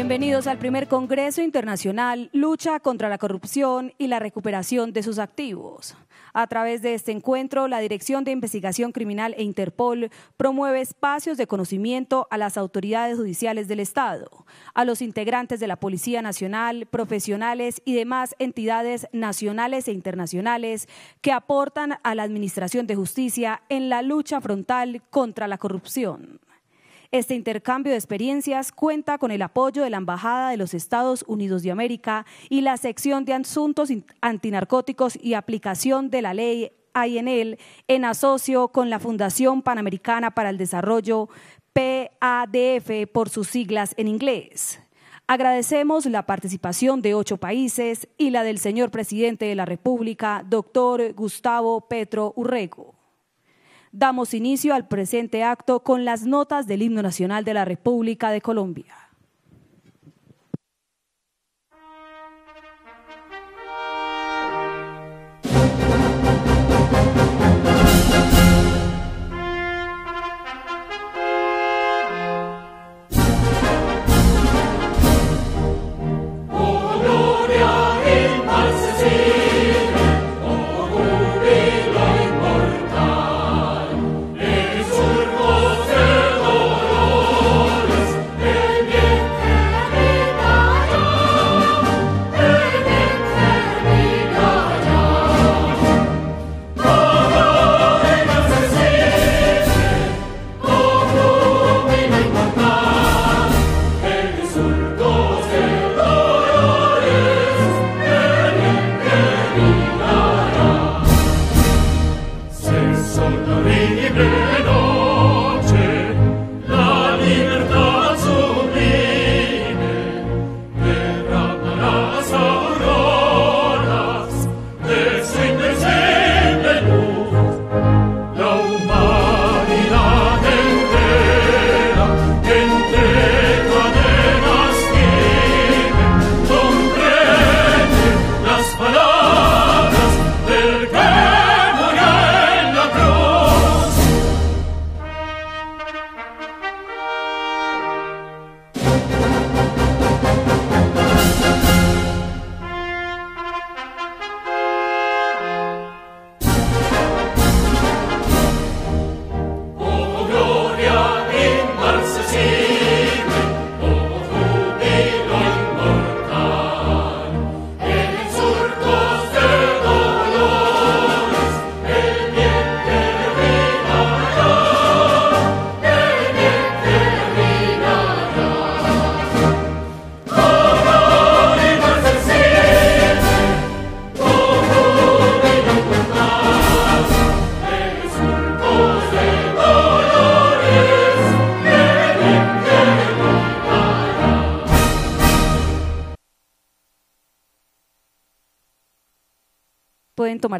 Bienvenidos al primer Congreso Internacional Lucha contra la Corrupción y la Recuperación de sus Activos. A través de este encuentro, la Dirección de Investigación Criminal e Interpol promueve espacios de conocimiento a las autoridades judiciales del Estado, a los integrantes de la Policía Nacional, profesionales y demás entidades nacionales e internacionales que aportan a la Administración de Justicia en la lucha frontal contra la corrupción. Este intercambio de experiencias cuenta con el apoyo de la Embajada de los Estados Unidos de América y la sección de asuntos antinarcóticos y aplicación de la ley INL en asocio con la Fundación Panamericana para el Desarrollo, PADF por sus siglas en inglés. Agradecemos la participación de ocho países y la del señor presidente de la República, doctor Gustavo Petro Urrego. Damos inicio al presente acto con las notas del himno nacional de la República de Colombia.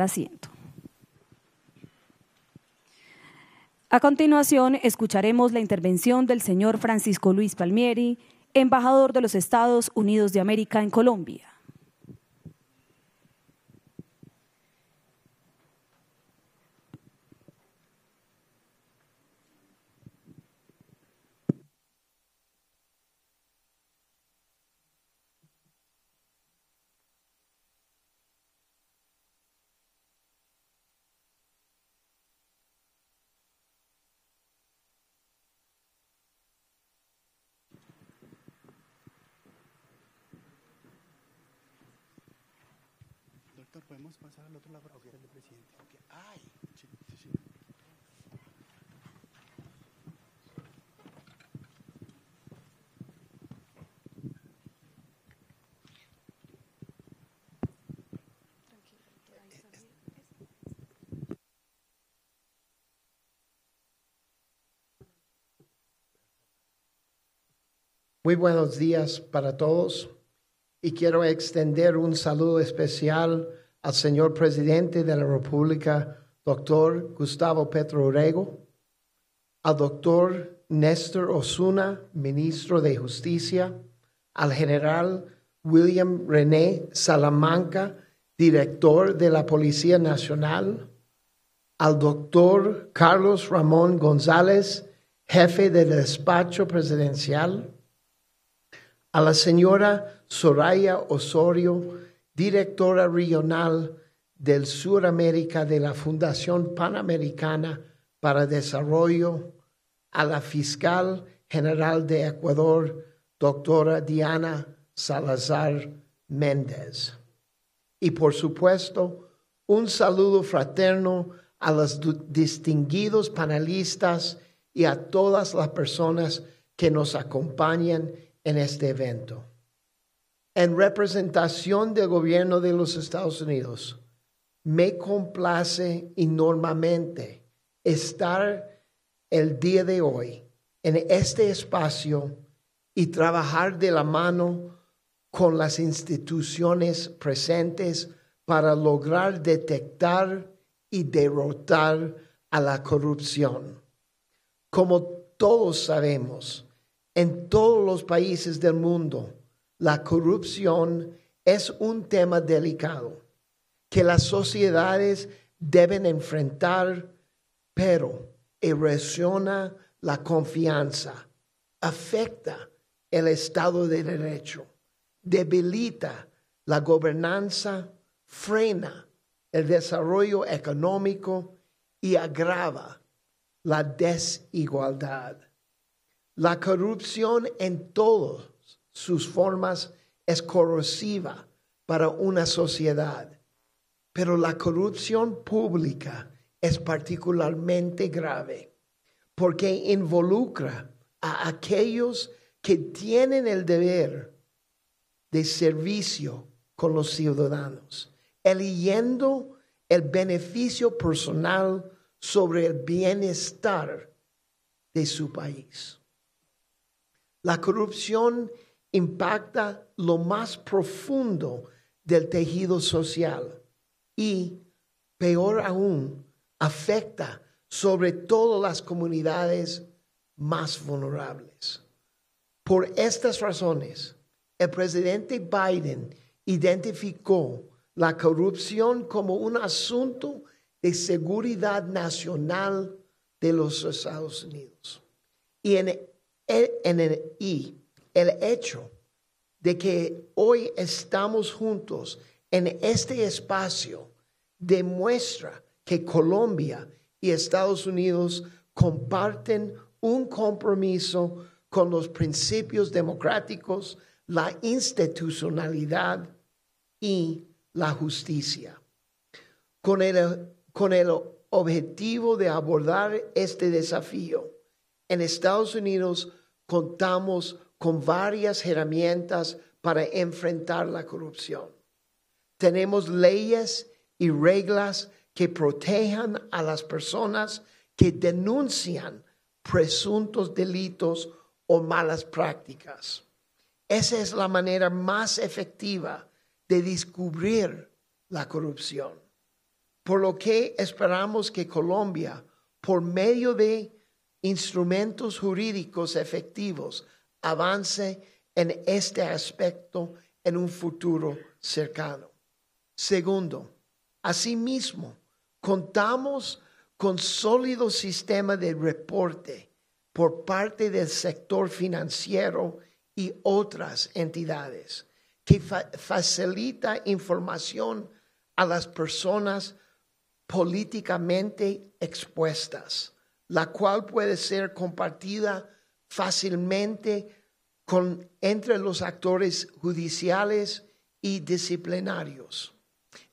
asiento. A continuación, escucharemos la intervención del señor Francisco Luis Palmieri, embajador de los Estados Unidos de América en Colombia. Muy buenos días para todos y quiero extender un saludo especial al señor presidente de la República, doctor Gustavo Petro Orego, al doctor Néstor Osuna, ministro de Justicia, al general William René Salamanca, director de la Policía Nacional, al doctor Carlos Ramón González, jefe del despacho presidencial, a la señora Soraya Osorio, directora regional del Suramérica de la Fundación Panamericana para Desarrollo, a la fiscal general de Ecuador, doctora Diana Salazar Méndez. Y por supuesto, un saludo fraterno a los distinguidos panelistas y a todas las personas que nos acompañan en este evento en representación del gobierno de los Estados Unidos, me complace enormemente estar el día de hoy en este espacio y trabajar de la mano con las instituciones presentes para lograr detectar y derrotar a la corrupción. Como todos sabemos, en todos los países del mundo, la corrupción es un tema delicado que las sociedades deben enfrentar, pero erosiona la confianza, afecta el Estado de Derecho, debilita la gobernanza, frena el desarrollo económico y agrava la desigualdad. La corrupción en todo sus formas es corrosiva para una sociedad, pero la corrupción pública es particularmente grave porque involucra a aquellos que tienen el deber de servicio con los ciudadanos, eligiendo el beneficio personal sobre el bienestar de su país. La corrupción impacta lo más profundo del tejido social y, peor aún, afecta sobre todo las comunidades más vulnerables. Por estas razones, el presidente Biden identificó la corrupción como un asunto de seguridad nacional de los Estados Unidos. Y en, en, el hecho de que hoy estamos juntos en este espacio demuestra que Colombia y Estados Unidos comparten un compromiso con los principios democráticos, la institucionalidad y la justicia. Con el, con el objetivo de abordar este desafío, en Estados Unidos contamos con varias herramientas para enfrentar la corrupción. Tenemos leyes y reglas que protejan a las personas que denuncian presuntos delitos o malas prácticas. Esa es la manera más efectiva de descubrir la corrupción. Por lo que esperamos que Colombia, por medio de instrumentos jurídicos efectivos, avance en este aspecto en un futuro cercano. Segundo, asimismo, contamos con sólido sistema de reporte por parte del sector financiero y otras entidades que facilita información a las personas políticamente expuestas, la cual puede ser compartida fácilmente con, entre los actores judiciales y disciplinarios.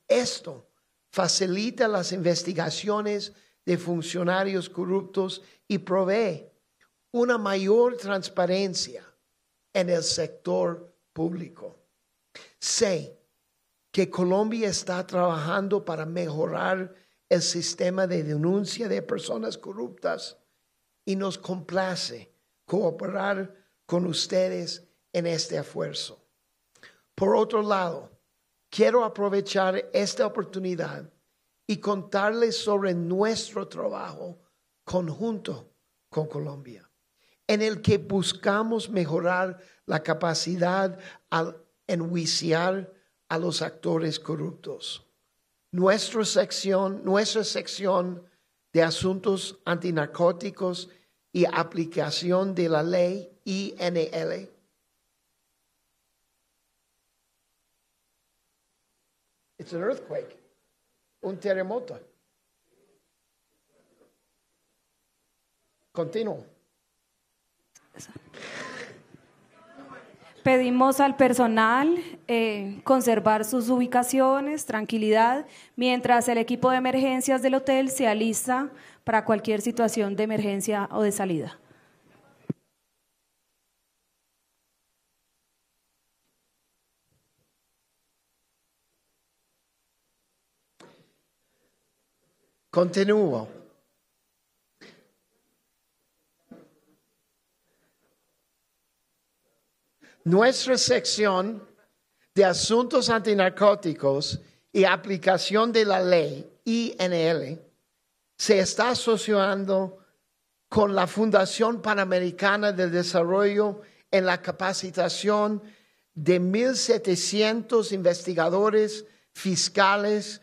Esto facilita las investigaciones de funcionarios corruptos y provee una mayor transparencia en el sector público. Sé que Colombia está trabajando para mejorar el sistema de denuncia de personas corruptas y nos complace cooperar con ustedes en este esfuerzo. Por otro lado, quiero aprovechar esta oportunidad y contarles sobre nuestro trabajo conjunto con Colombia, en el que buscamos mejorar la capacidad al enjuiciar a los actores corruptos. Nuestra sección, nuestra sección de asuntos antinarcóticos y aplicación de la ley INL. It's an earthquake, un terremoto. Continuo. Pedimos al personal eh, conservar sus ubicaciones, tranquilidad, mientras el equipo de emergencias del hotel se alista para cualquier situación de emergencia o de salida. Continúo. nuestra sección de asuntos antinarcóticos y aplicación de la ley INL se está asociando con la Fundación Panamericana del Desarrollo en la capacitación de 1.700 investigadores fiscales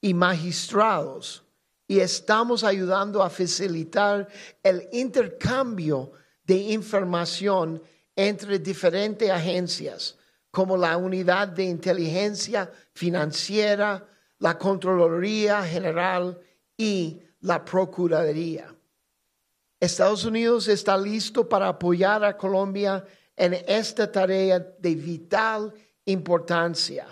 y magistrados y estamos ayudando a facilitar el intercambio de información entre diferentes agencias como la Unidad de Inteligencia Financiera, la Contraloría General y la Procuraduría. Estados Unidos está listo para apoyar a Colombia en esta tarea de vital importancia.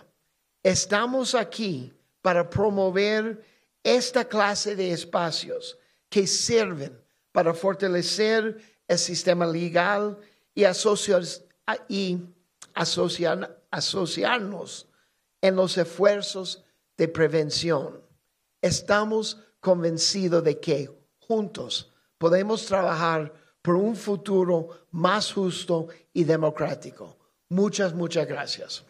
Estamos aquí para promover esta clase de espacios que sirven para fortalecer el sistema legal y, ah, asociarnos en los esfuerzos de prevención. Estamos convencidos de que juntos podemos trabajar por un futuro más justo y democrático. Muchas, muchas gracias.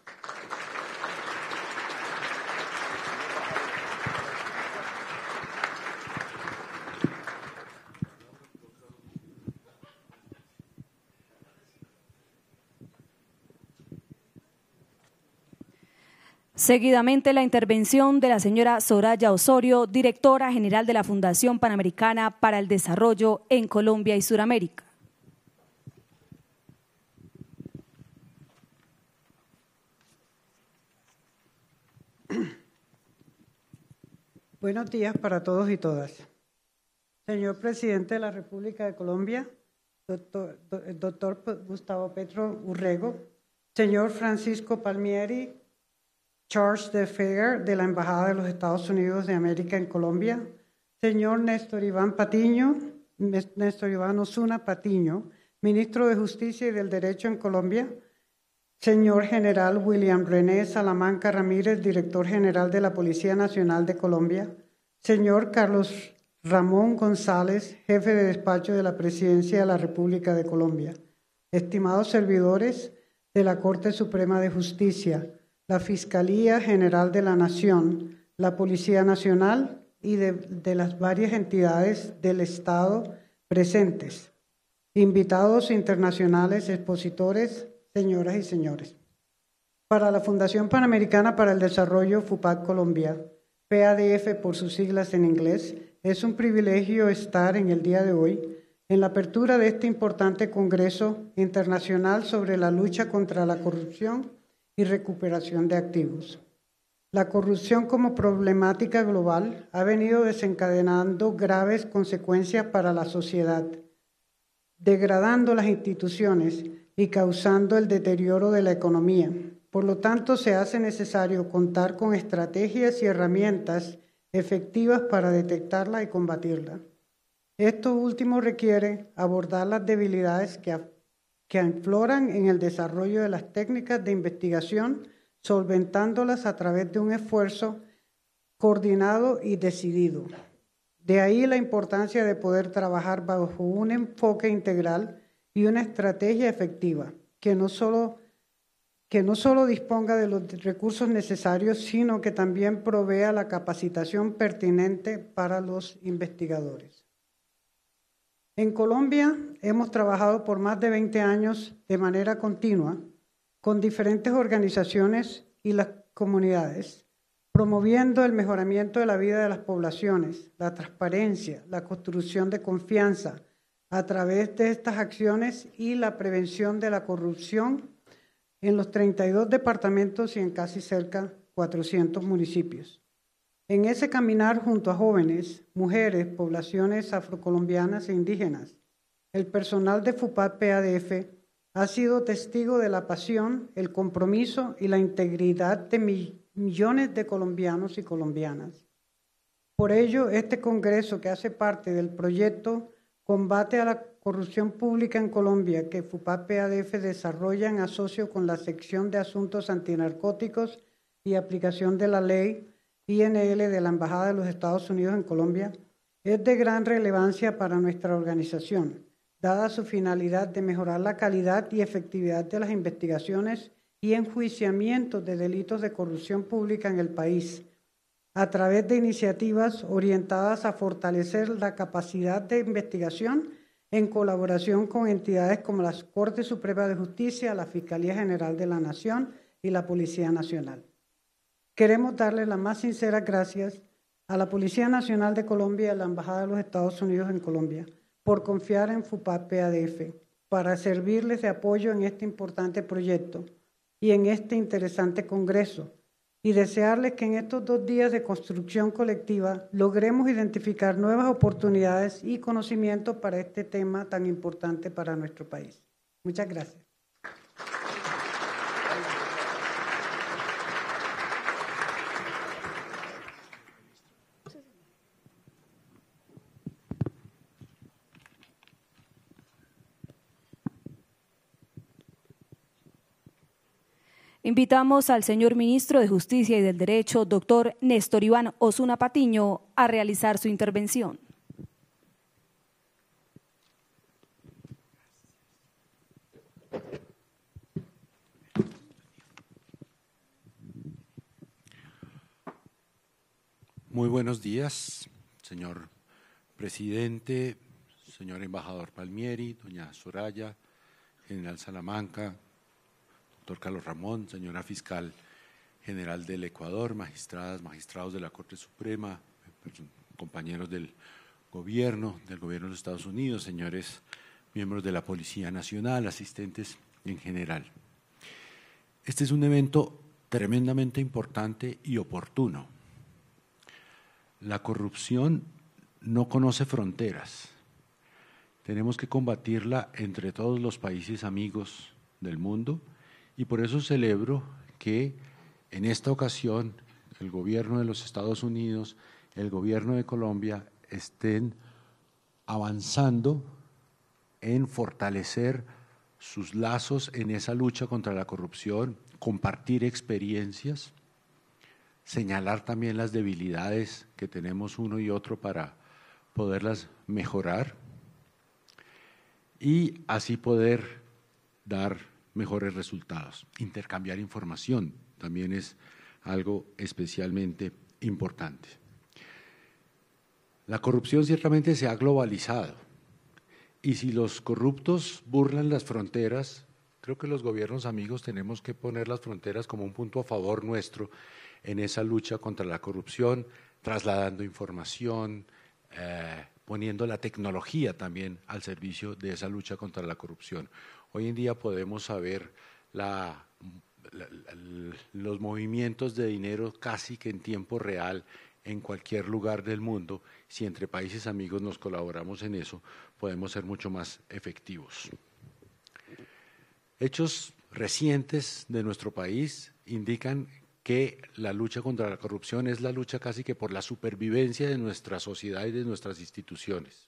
Seguidamente, la intervención de la señora Soraya Osorio, directora general de la Fundación Panamericana para el Desarrollo en Colombia y Suramérica. Buenos días para todos y todas. Señor presidente de la República de Colombia, doctor Gustavo Petro Urrego, señor Francisco Palmieri, Charles de Fair de la Embajada de los Estados Unidos de América en Colombia, señor Néstor Iván Patiño, Néstor Iván Osuna Patiño, ministro de Justicia y del Derecho en Colombia, señor general William René Salamanca Ramírez, director general de la Policía Nacional de Colombia, señor Carlos Ramón González, jefe de despacho de la Presidencia de la República de Colombia, estimados servidores de la Corte Suprema de Justicia, la Fiscalía General de la Nación, la Policía Nacional y de, las varias entidades del Estado presentes, invitados internacionales, expositores, señoras y señores. Para la Fundación Panamericana para el Desarrollo FUPAC Colombia, PADF por sus siglas en inglés, es un privilegio estar en el día de hoy en la apertura de este importante Congreso Internacional sobre la lucha contra la corrupción y recuperación de activos. La corrupción como problemática global ha venido desencadenando graves consecuencias para la sociedad, degradando las instituciones y causando el deterioro de la economía. Por lo tanto, se hace necesario contar con estrategias y herramientas efectivas para detectarla y combatirla. Esto último requiere abordar las debilidades que que afloran en el desarrollo de las técnicas de investigación, solventándolas a través de un esfuerzo coordinado y decidido. De ahí la importancia de poder trabajar bajo un enfoque integral y una estrategia efectiva, que no solo, que no solo disponga de los recursos necesarios, sino que también provea la capacitación pertinente para los investigadores. En Colombia hemos trabajado por más de 20 años de manera continua con diferentes organizaciones y las comunidades, promoviendo el mejoramiento de la vida de las poblaciones, la transparencia, la construcción de confianza a través de estas acciones y la prevención de la corrupción en los 32 departamentos y en casi cerca 400 municipios. En ese caminar junto a jóvenes, mujeres, poblaciones afrocolombianas e indígenas, el personal de FUPAD PADF ha sido testigo de la pasión, el compromiso y la integridad de millones de colombianos y colombianas. Por ello, este Congreso, que hace parte del proyecto Combate a la Corrupción Pública en Colombia, que FUPAD PADF desarrolla en asocio con la sección de Asuntos Antinarcóticos y Aplicación de la Ley, INL de la Embajada de los Estados Unidos en Colombia es de gran relevancia para nuestra organización, dada su finalidad de mejorar la calidad y efectividad de las investigaciones y enjuiciamientos de delitos de corrupción pública en el país, a través de iniciativas orientadas a fortalecer la capacidad de investigación en colaboración con entidades como la Corte Suprema de Justicia, la Fiscalía General de la Nación y la Policía Nacional. Queremos darle las más sinceras gracias a la Policía Nacional de Colombia y a la Embajada de los Estados Unidos en Colombia por confiar en FUPAP PADF para servirles de apoyo en este importante proyecto y en este interesante Congreso y desearles que en estos dos días de construcción colectiva logremos identificar nuevas oportunidades y conocimientos para este tema tan importante para nuestro país. Muchas gracias. Invitamos al señor ministro de Justicia y del Derecho, doctor Néstor Iván Osuna Patiño, a realizar su intervención. Muy buenos días, señor presidente, señor embajador Palmieri, doña Soraya, general Salamanca, doctor Carlos Ramón, señora fiscal general del Ecuador, magistradas, magistrados de la Corte Suprema, eh, compañeros del gobierno, del gobierno de los Estados Unidos, señores miembros de la Policía Nacional, asistentes en general. Este es un evento tremendamente importante y oportuno. La corrupción no conoce fronteras. Tenemos que combatirla entre todos los países amigos del mundo y por eso celebro que en esta ocasión el gobierno de los Estados Unidos, el gobierno de Colombia estén avanzando en fortalecer sus lazos en esa lucha contra la corrupción, compartir experiencias, señalar también las debilidades que tenemos uno y otro para poderlas mejorar y así poder dar mejores resultados. Intercambiar información también es algo especialmente importante. La corrupción ciertamente se ha globalizado y si los corruptos burlan las fronteras, creo que los gobiernos amigos tenemos que poner las fronteras como un punto a favor nuestro en esa lucha contra la corrupción, trasladando información, eh, poniendo la tecnología también al servicio de esa lucha contra la corrupción. Hoy en día podemos saber los movimientos de dinero casi que en tiempo real en cualquier lugar del mundo. Si entre países amigos nos colaboramos en eso, podemos ser mucho más efectivos. Hechos recientes de nuestro país indican que la lucha contra la corrupción es la lucha casi que por la supervivencia de nuestra sociedad y de nuestras instituciones.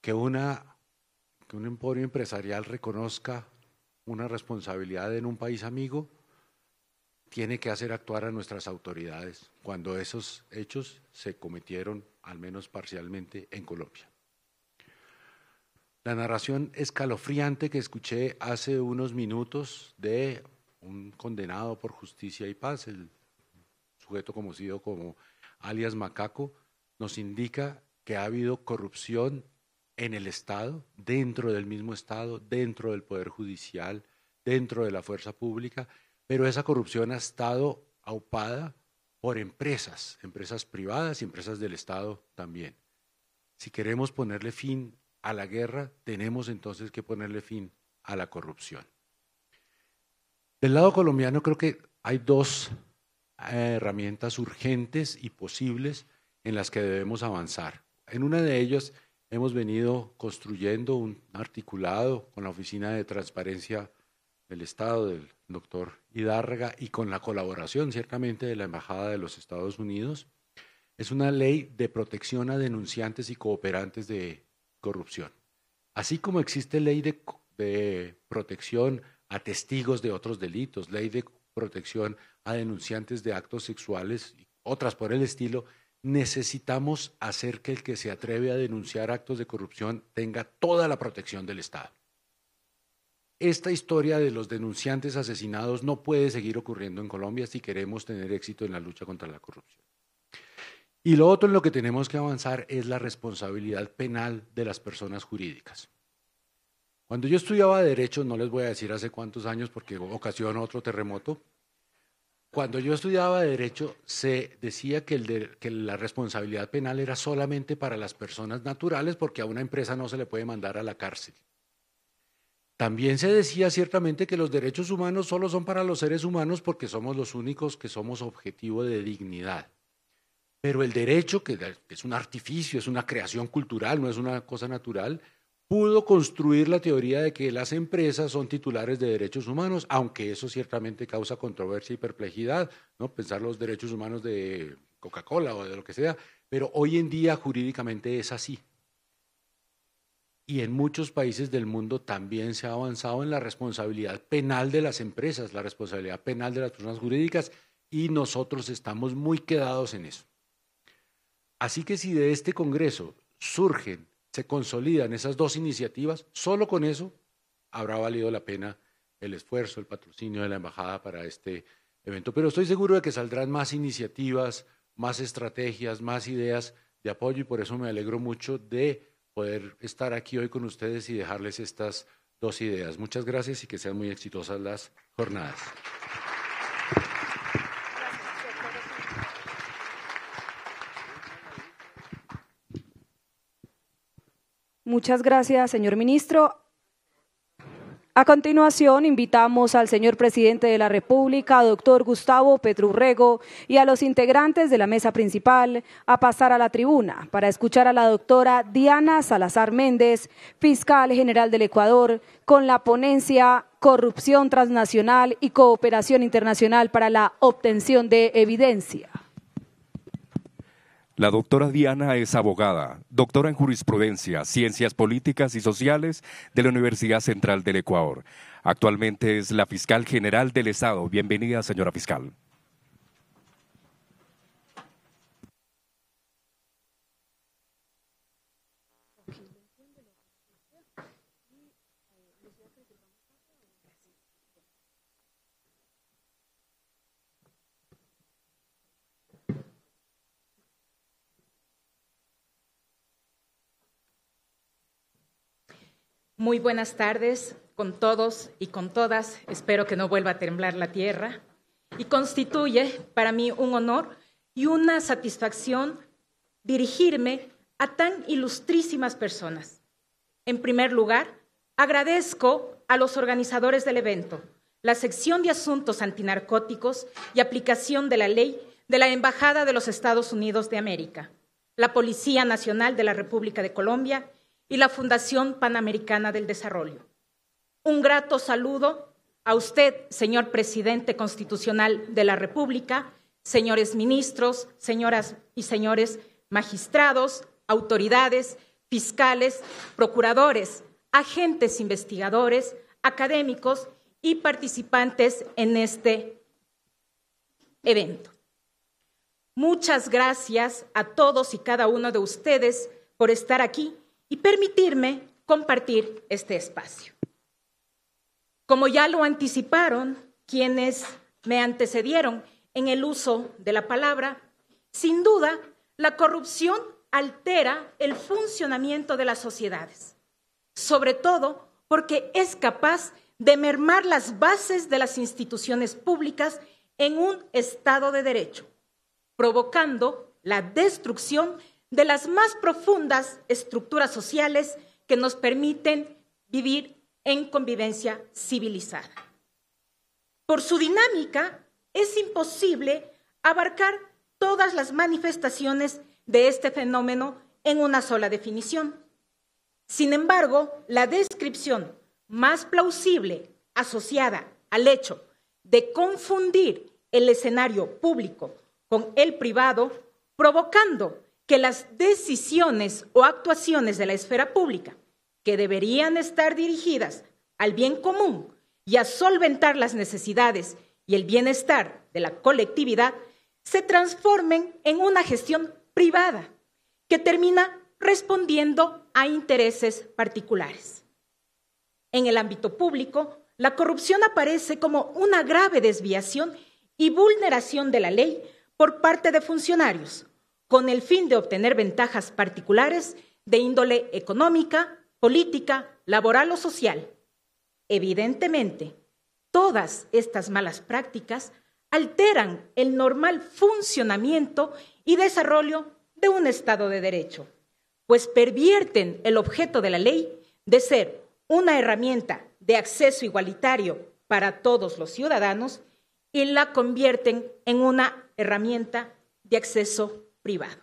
Que una que un emporio empresarial reconozca una responsabilidad en un país amigo, tiene que hacer actuar a nuestras autoridades cuando esos hechos se cometieron, al menos parcialmente, en Colombia. La narración escalofriante que escuché hace unos minutos de un condenado por justicia y paz, el sujeto conocido como alias Macaco, nos indica que ha habido corrupción en el Estado, dentro del mismo Estado, dentro del Poder Judicial, dentro de la fuerza pública, pero esa corrupción ha estado aupada por empresas, empresas privadas y empresas del Estado también. Si queremos ponerle fin a la guerra, tenemos entonces que ponerle fin a la corrupción. Del lado colombiano creo que hay dos eh, herramientas urgentes y posibles en las que debemos avanzar. En una de ellas hemos venido construyendo un articulado con la Oficina de Transparencia del Estado del doctor Hidárraga y con la colaboración ciertamente de la Embajada de los Estados Unidos. Es una ley de protección a denunciantes y cooperantes de corrupción. Así como existe ley de, protección a testigos de otros delitos, ley de protección a denunciantes de actos sexuales y otras por el estilo, necesitamos hacer que el que se atreve a denunciar actos de corrupción tenga toda la protección del Estado. Esta historia de los denunciantes asesinados no puede seguir ocurriendo en Colombia si queremos tener éxito en la lucha contra la corrupción. Y lo otro en lo que tenemos que avanzar es la responsabilidad penal de las personas jurídicas. Cuando yo estudiaba derecho, no les voy a decir hace cuántos años porque ocasionó otro terremoto, cuando yo estudiaba Derecho, se decía que, la responsabilidad penal era solamente para las personas naturales porque a una empresa no se le puede mandar a la cárcel. También se decía ciertamente que los derechos humanos solo son para los seres humanos porque somos los únicos que somos objetivo de dignidad. Pero el derecho, que es un artificio, es una creación cultural, no es una cosa natural, pudo construir la teoría de que las empresas son titulares de derechos humanos, aunque eso ciertamente causa controversia y perplejidad, ¿no? Pensar los derechos humanos de Coca-Cola o de lo que sea, pero hoy en día jurídicamente es así. Y en muchos países del mundo también se ha avanzado en la responsabilidad penal de las empresas, la responsabilidad penal de las personas jurídicas, y nosotros estamos muy quedados en eso. Así que si de este Congreso surgen se consolidan esas dos iniciativas, solo con eso habrá valido la pena el esfuerzo, el patrocinio de la embajada para este evento. Pero estoy seguro de que saldrán más iniciativas, más estrategias, más ideas de apoyo y por eso me alegro mucho de poder estar aquí hoy con ustedes y dejarles estas dos ideas. Muchas gracias y que sean muy exitosas las jornadas. Muchas gracias, señor ministro. A continuación, invitamos al señor presidente de la República, doctor Gustavo Petrurrego, y a los integrantes de la mesa principal a pasar a la tribuna para escuchar a la doctora Diana Salazar Méndez, fiscal general del Ecuador, con la ponencia Corrupción transnacional y cooperación internacional para la obtención de evidencia. La doctora Diana es abogada, doctora en jurisprudencia, ciencias políticas y sociales de la Universidad Central del Ecuador. Actualmente es la fiscal general del Estado. Bienvenida, señora fiscal. Muy buenas tardes con todos y con todas. Espero que no vuelva a temblar la tierra. Y constituye para mí un honor y una satisfacción dirigirme a tan ilustrísimas personas. En primer lugar, agradezco a los organizadores del evento, la sección de asuntos antinarcóticos y aplicación de la ley de la Embajada de los Estados Unidos de América, la Policía Nacional de la República de Colombia y la Fundación Panamericana del Desarrollo. Un grato saludo a usted, señor presidente constitucional de la República, señores ministros, señoras y señores magistrados, autoridades, fiscales, procuradores, agentes investigadores, académicos y participantes en este evento. Muchas gracias a todos y cada uno de ustedes por estar aquí y permitirme compartir este espacio. Como ya lo anticiparon quienes me antecedieron en el uso de la palabra, sin duda, la corrupción altera el funcionamiento de las sociedades, sobre todo porque es capaz de mermar las bases de las instituciones públicas en un Estado de Derecho, provocando la destrucción de las más profundas estructuras sociales que nos permiten vivir en convivencia civilizada. Por su dinámica, es imposible abarcar todas las manifestaciones de este fenómeno en una sola definición. Sin embargo, la descripción más plausible asociada al hecho de confundir el escenario público con el privado, provocando que las decisiones o actuaciones de la esfera pública, que deberían estar dirigidas al bien común y a solventar las necesidades y el bienestar de la colectividad, se transformen en una gestión privada que termina respondiendo a intereses particulares. En el ámbito público, la corrupción aparece como una grave desviación y vulneración de la ley por parte de funcionarios, con el fin de obtener ventajas particulares de índole económica, política, laboral o social. Evidentemente, todas estas malas prácticas alteran el normal funcionamiento y desarrollo de un Estado de Derecho, pues pervierten el objeto de la ley de ser una herramienta de acceso igualitario para todos los ciudadanos y la convierten en una herramienta de acceso privado.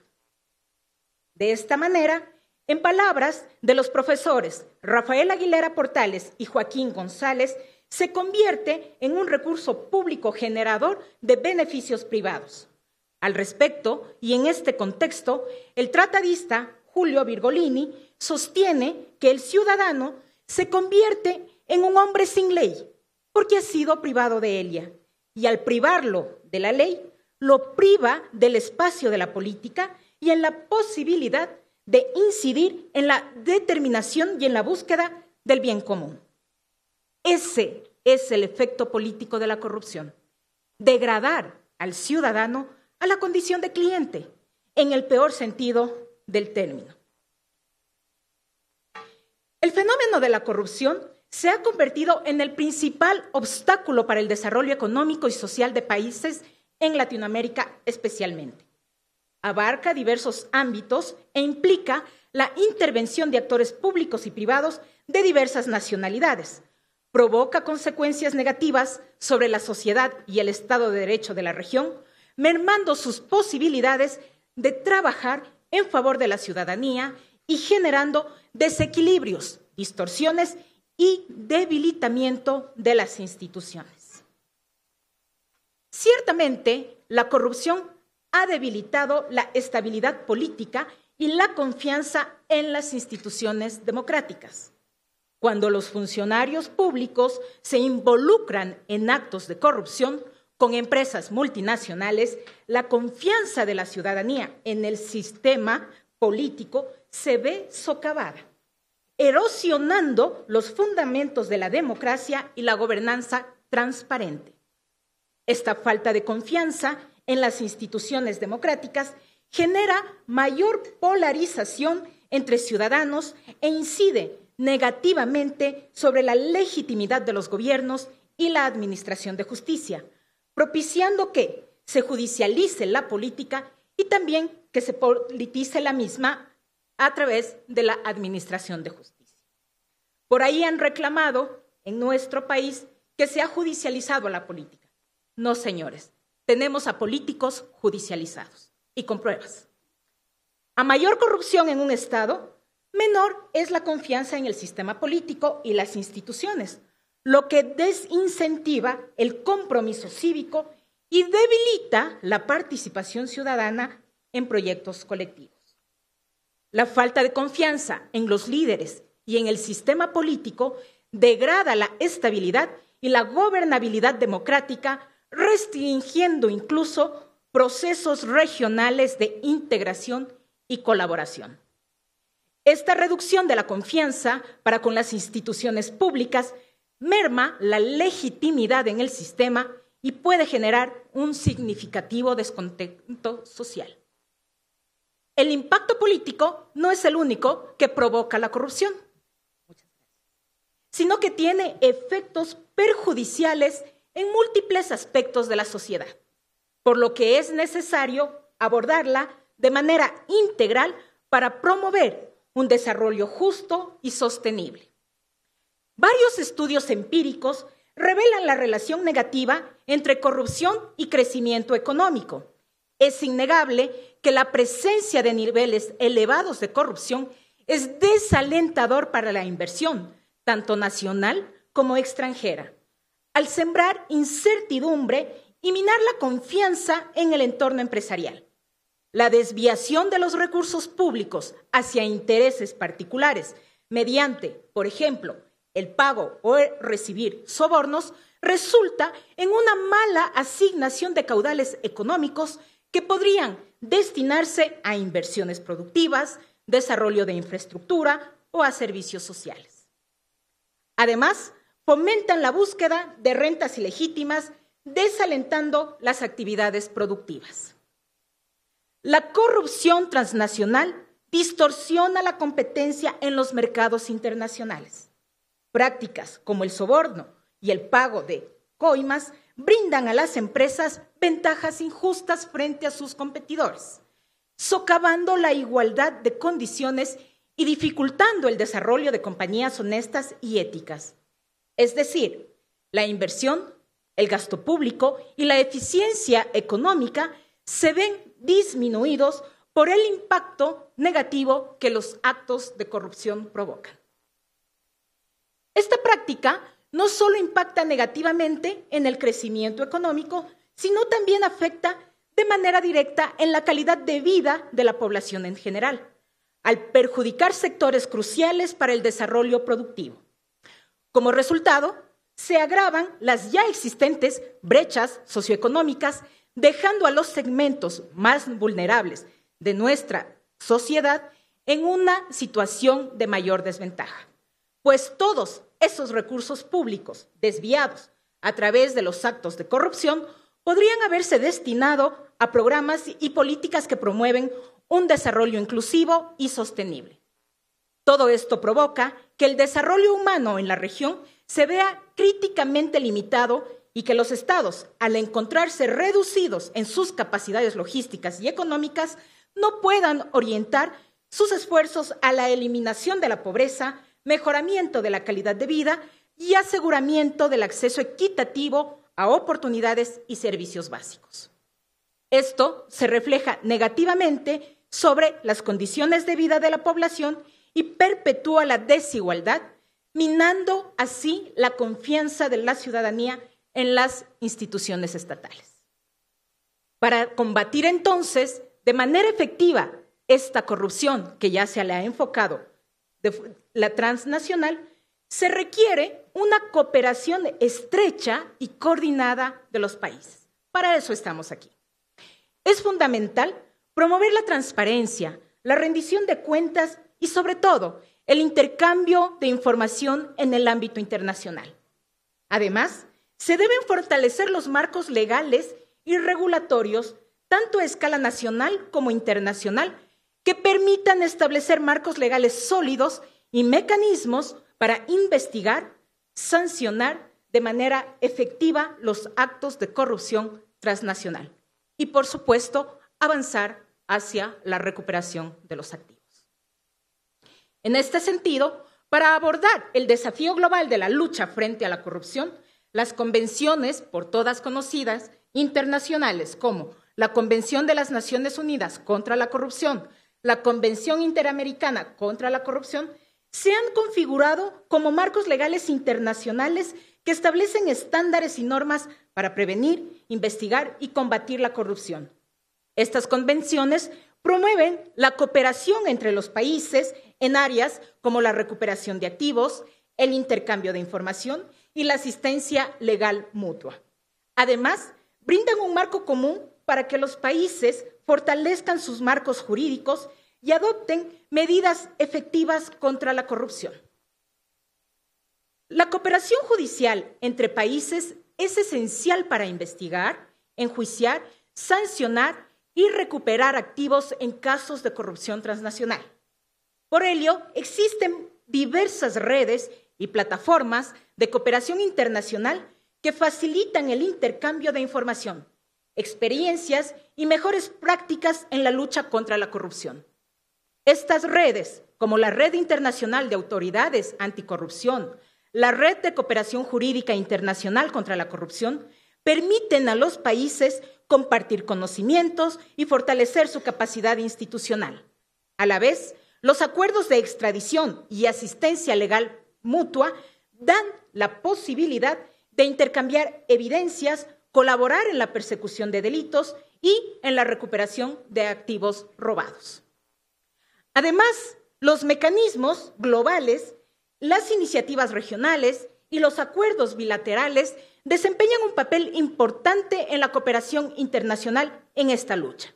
De esta manera, en palabras de los profesores Rafael Aguilera Portales y Joaquín González, se convierte en un recurso público generador de beneficios privados. Al respecto, y en este contexto, el tratadista Julio Virgolini sostiene que el ciudadano se convierte en un hombre sin ley porque ha sido privado de ella, y al privarlo de la ley, lo priva del espacio de la política y en la posibilidad de incidir en la determinación y en la búsqueda del bien común. Ese es el efecto político de la corrupción, degradar al ciudadano a la condición de cliente, en el peor sentido del término. El fenómeno de la corrupción se ha convertido en el principal obstáculo para el desarrollo económico y social de países en Latinoamérica especialmente. Abarca diversos ámbitos e implica la intervención de actores públicos y privados de diversas nacionalidades. Provoca consecuencias negativas sobre la sociedad y el Estado de Derecho de la región, mermando sus posibilidades de trabajar en favor de la ciudadanía y generando desequilibrios, distorsiones y debilitamiento de las instituciones. Ciertamente, la corrupción ha debilitado la estabilidad política y la confianza en las instituciones democráticas. Cuando los funcionarios públicos se involucran en actos de corrupción con empresas multinacionales, la confianza de la ciudadanía en el sistema político se ve socavada, erosionando los fundamentos de la democracia y la gobernanza transparente. Esta falta de confianza en las instituciones democráticas genera mayor polarización entre ciudadanos e incide negativamente sobre la legitimidad de los gobiernos y la administración de justicia, propiciando que se judicialice la política y también que se politice la misma a través de la administración de justicia. Por ahí han reclamado en nuestro país que se ha judicializado la política. No, señores, tenemos a políticos judicializados y con pruebas. A mayor corrupción en un Estado, menor es la confianza en el sistema político y las instituciones, lo que desincentiva el compromiso cívico y debilita la participación ciudadana en proyectos colectivos. La falta de confianza en los líderes y en el sistema político degrada la estabilidad y la gobernabilidad democrática, restringiendo incluso procesos regionales de integración y colaboración. Esta reducción de la confianza para con las instituciones públicas merma la legitimidad en el sistema y puede generar un significativo descontento social. El impacto político no es el único que provoca la corrupción, sino que tiene efectos perjudiciales en múltiples aspectos de la sociedad, por lo que es necesario abordarla de manera integral para promover un desarrollo justo y sostenible. Varios estudios empíricos revelan la relación negativa entre corrupción y crecimiento económico. Es innegable que la presencia de niveles elevados de corrupción es desalentador para la inversión, tanto nacional como extranjera al sembrar incertidumbre y minar la confianza en el entorno empresarial. La desviación de los recursos públicos hacia intereses particulares mediante, por ejemplo, el pago o el recibir sobornos resulta en una mala asignación de caudales económicos que podrían destinarse a inversiones productivas, desarrollo de infraestructura o a servicios sociales. Además, fomentan la búsqueda de rentas ilegítimas, desalentando las actividades productivas. La corrupción transnacional distorsiona la competencia en los mercados internacionales. Prácticas como el soborno y el pago de coimas brindan a las empresas ventajas injustas frente a sus competidores, socavando la igualdad de condiciones y dificultando el desarrollo de compañías honestas y éticas es decir, la inversión, el gasto público y la eficiencia económica se ven disminuidos por el impacto negativo que los actos de corrupción provocan. Esta práctica no solo impacta negativamente en el crecimiento económico, sino también afecta de manera directa en la calidad de vida de la población en general, al perjudicar sectores cruciales para el desarrollo productivo. Como resultado, se agravan las ya existentes brechas socioeconómicas, dejando a los segmentos más vulnerables de nuestra sociedad en una situación de mayor desventaja, pues todos esos recursos públicos desviados a través de los actos de corrupción podrían haberse destinado a programas y políticas que promueven un desarrollo inclusivo y sostenible. Todo esto provoca que el desarrollo humano en la región se vea críticamente limitado y que los estados, al encontrarse reducidos en sus capacidades logísticas y económicas, no puedan orientar sus esfuerzos a la eliminación de la pobreza, mejoramiento de la calidad de vida y aseguramiento del acceso equitativo a oportunidades y servicios básicos. Esto se refleja negativamente sobre las condiciones de vida de la población y perpetúa la desigualdad, minando así la confianza de la ciudadanía en las instituciones estatales. Para combatir entonces de manera efectiva esta corrupción que ya se le ha enfocado la transnacional, se requiere una cooperación estrecha y coordinada de los países. Para eso estamos aquí. Es fundamental promover la transparencia, la rendición de cuentas y sobre todo el intercambio de información en el ámbito internacional. Además, se deben fortalecer los marcos legales y regulatorios, tanto a escala nacional como internacional, que permitan establecer marcos legales sólidos y mecanismos para investigar, sancionar de manera efectiva los actos de corrupción transnacional y, por supuesto, avanzar hacia la recuperación de los activos. En este sentido, para abordar el desafío global de la lucha frente a la corrupción, las convenciones, por todas conocidas, internacionales como la Convención de las Naciones Unidas contra la Corrupción, la Convención Interamericana contra la Corrupción, se han configurado como marcos legales internacionales que establecen estándares y normas para prevenir, investigar y combatir la corrupción. Estas convenciones Promueven la cooperación entre los países en áreas como la recuperación de activos, el intercambio de información y la asistencia legal mutua. Además, brindan un marco común para que los países fortalezcan sus marcos jurídicos y adopten medidas efectivas contra la corrupción. La cooperación judicial entre países es esencial para investigar, enjuiciar, sancionar y recuperar activos en casos de corrupción transnacional. Por ello, existen diversas redes y plataformas de cooperación internacional que facilitan el intercambio de información, experiencias y mejores prácticas en la lucha contra la corrupción. Estas redes, como la Red Internacional de Autoridades Anticorrupción, la Red de Cooperación Jurídica Internacional contra la Corrupción, permiten a los países compartir conocimientos y fortalecer su capacidad institucional. A la vez, los acuerdos de extradición y asistencia legal mutua dan la posibilidad de intercambiar evidencias, colaborar en la persecución de delitos y en la recuperación de activos robados. Además, los mecanismos globales, las iniciativas regionales y los acuerdos bilaterales desempeñan un papel importante en la cooperación internacional en esta lucha.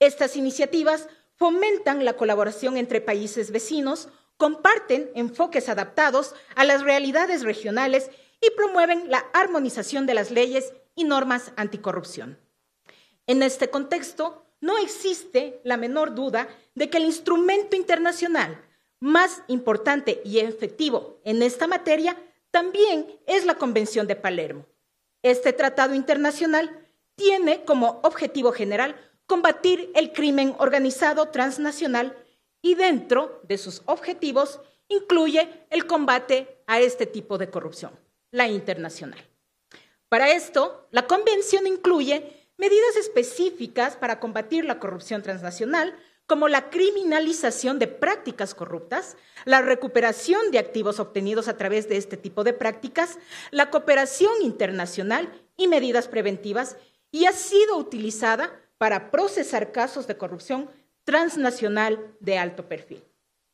Estas iniciativas fomentan la colaboración entre países vecinos, comparten enfoques adaptados a las realidades regionales y promueven la armonización de las leyes y normas anticorrupción. En este contexto, no existe la menor duda de que el instrumento internacional más importante y efectivo en esta materia también es la Convención de Palermo. Este tratado internacional tiene como objetivo general combatir el crimen organizado transnacional y dentro de sus objetivos incluye el combate a este tipo de corrupción, la internacional. Para esto, la convención incluye medidas específicas para combatir la corrupción transnacional, como la criminalización de prácticas corruptas, la recuperación de activos obtenidos a través de este tipo de prácticas, la cooperación internacional y medidas preventivas, y ha sido utilizada para procesar casos de corrupción transnacional de alto perfil.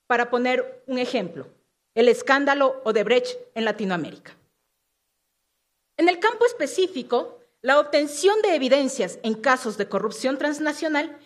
Para poner un ejemplo, el escándalo Odebrecht en Latinoamérica. En el campo específico, la obtención de evidencias en casos de corrupción transnacional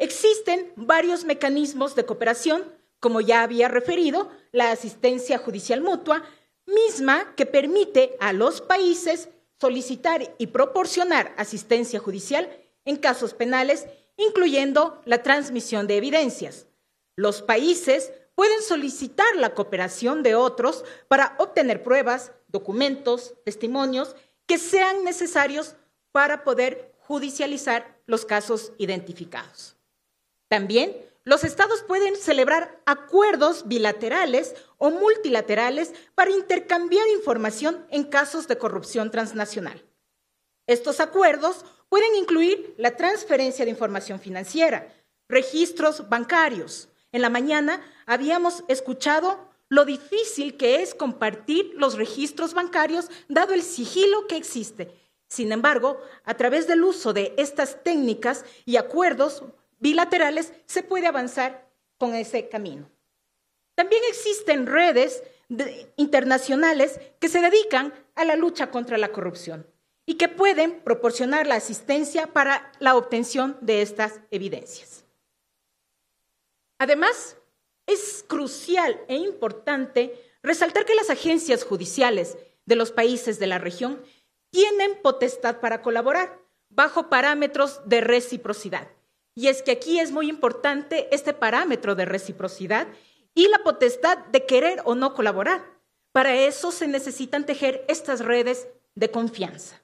Existen varios mecanismos de cooperación, como ya había referido, la asistencia judicial mutua, misma que permite a los países solicitar y proporcionar asistencia judicial en casos penales, incluyendo la transmisión de evidencias. Los países pueden solicitar la cooperación de otros para obtener pruebas, documentos, testimonios que sean necesarios para poder judicializar los casos identificados. También los estados pueden celebrar acuerdos bilaterales o multilaterales para intercambiar información en casos de corrupción transnacional. Estos acuerdos pueden incluir la transferencia de información financiera, registros bancarios. En la mañana habíamos escuchado lo difícil que es compartir los registros bancarios dado el sigilo que existe. Sin embargo, a través del uso de estas técnicas y acuerdos, bilaterales, se puede avanzar con ese camino. También existen redes internacionales que se dedican a la lucha contra la corrupción y que pueden proporcionar la asistencia para la obtención de estas evidencias. Además, es crucial e importante resaltar que las agencias judiciales de los países de la región tienen potestad para colaborar bajo parámetros de reciprocidad y es que aquí es muy importante este parámetro de reciprocidad y la potestad de querer o no colaborar. Para eso se necesitan tejer estas redes de confianza.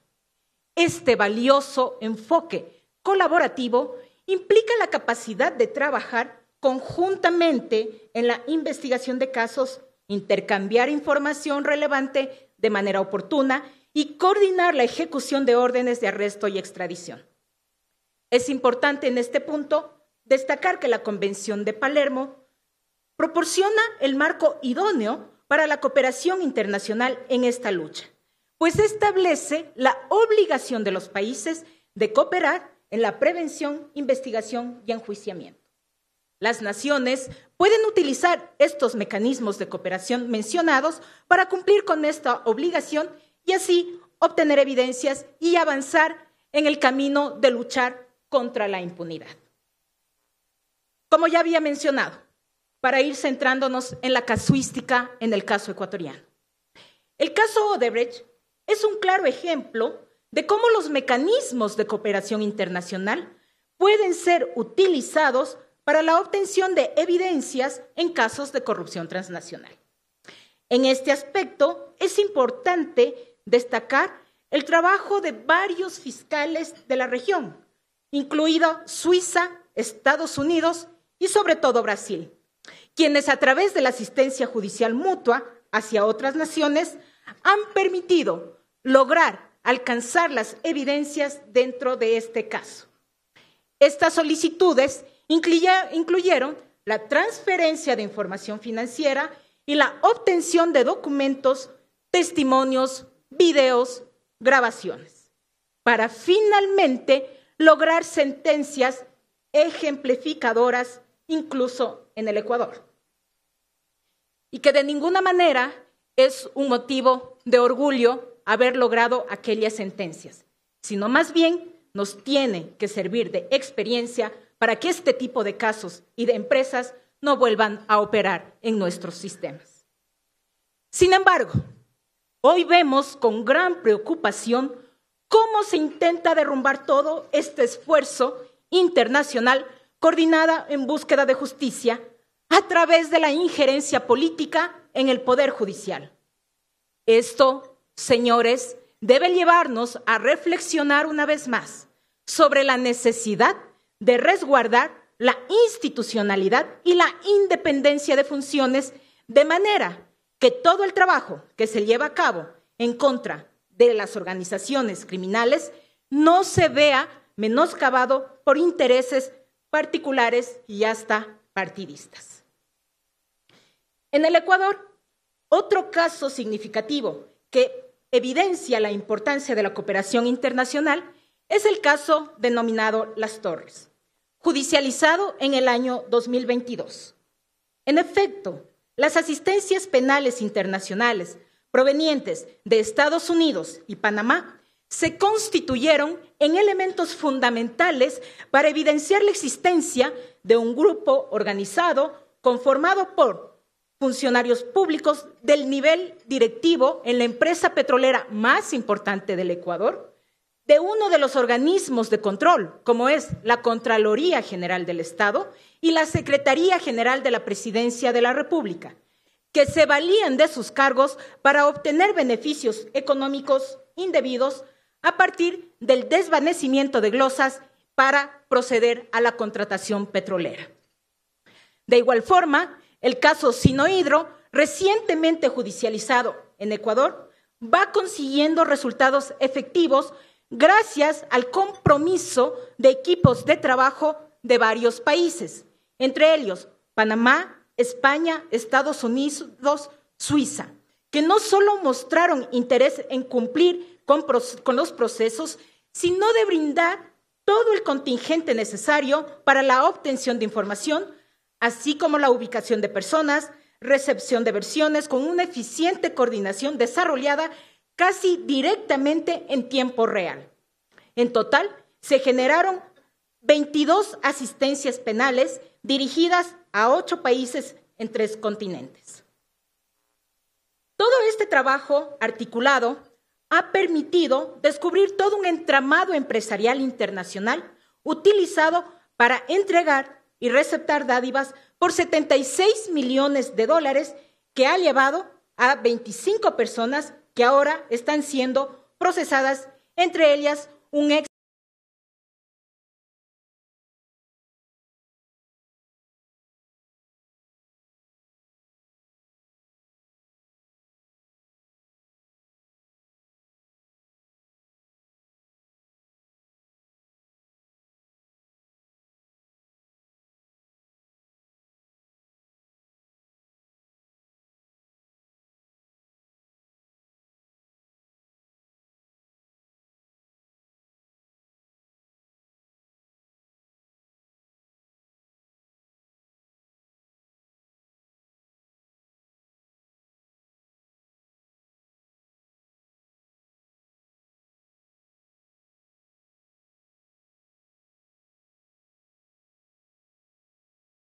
Este valioso enfoque colaborativo implica la capacidad de trabajar conjuntamente en la investigación de casos, intercambiar información relevante de manera oportuna y coordinar la ejecución de órdenes de arresto y extradición. Es importante en este punto destacar que la Convención de Palermo proporciona el marco idóneo para la cooperación internacional en esta lucha, pues establece la obligación de los países de cooperar en la prevención, investigación y enjuiciamiento. Las naciones pueden utilizar estos mecanismos de cooperación mencionados para cumplir con esta obligación y así obtener evidencias y avanzar en el camino de luchar contra la impunidad. Como ya había mencionado, para ir centrándonos en la casuística en el caso ecuatoriano. El caso Odebrecht es un claro ejemplo de cómo los mecanismos de cooperación internacional pueden ser utilizados para la obtención de evidencias en casos de corrupción transnacional. En este aspecto, es importante destacar el trabajo de varios fiscales de la región, incluido Suiza, Estados Unidos y sobre todo Brasil, quienes a través de la asistencia judicial mutua hacia otras naciones han permitido lograr alcanzar las evidencias dentro de este caso. Estas solicitudes incluyeron la transferencia de información financiera y la obtención de documentos, testimonios, videos, grabaciones, para finalmente lograr sentencias ejemplificadoras incluso en el Ecuador. Y que de ninguna manera es un motivo de orgullo haber logrado aquellas sentencias, sino más bien nos tiene que servir de experiencia para que este tipo de casos y de empresas no vuelvan a operar en nuestros sistemas. Sin embargo, hoy vemos con gran preocupación cómo se intenta derrumbar todo este esfuerzo internacional coordinada en búsqueda de justicia a través de la injerencia política en el Poder Judicial. Esto, señores, debe llevarnos a reflexionar una vez más sobre la necesidad de resguardar la institucionalidad y la independencia de funciones de manera que todo el trabajo que se lleva a cabo en contra de las organizaciones criminales no se vea menoscabado por intereses particulares y hasta partidistas. En el Ecuador, otro caso significativo que evidencia la importancia de la cooperación internacional es el caso denominado Las Torres, judicializado en el año 2022. En efecto, las asistencias penales internacionales provenientes de Estados Unidos y Panamá se constituyeron en elementos fundamentales para evidenciar la existencia de un grupo organizado conformado por funcionarios públicos del nivel directivo en la empresa petrolera más importante del Ecuador, de uno de los organismos de control, como es la Contraloría General del Estado y la Secretaría General de la Presidencia de la República, que se valían de sus cargos para obtener beneficios económicos indebidos a partir del desvanecimiento de glosas para proceder a la contratación petrolera. De igual forma, el caso Sinohidro, recientemente judicializado en Ecuador, va consiguiendo resultados efectivos gracias al compromiso de equipos de trabajo de varios países, entre ellos Panamá, España, Estados Unidos, Suiza, que no solo mostraron interés en cumplir con, los procesos, sino de brindar todo el contingente necesario para la obtención de información, así como la ubicación de personas, recepción de versiones con una eficiente coordinación desarrollada casi directamente en tiempo real. En total, se generaron 22 asistencias penales dirigidas a ocho países en tres continentes. Todo este trabajo articulado ha permitido descubrir todo un entramado empresarial internacional utilizado para entregar y receptar dádivas por 76 millones de dólares que ha llevado a 25 personas que ahora están siendo procesadas, entre ellas un ex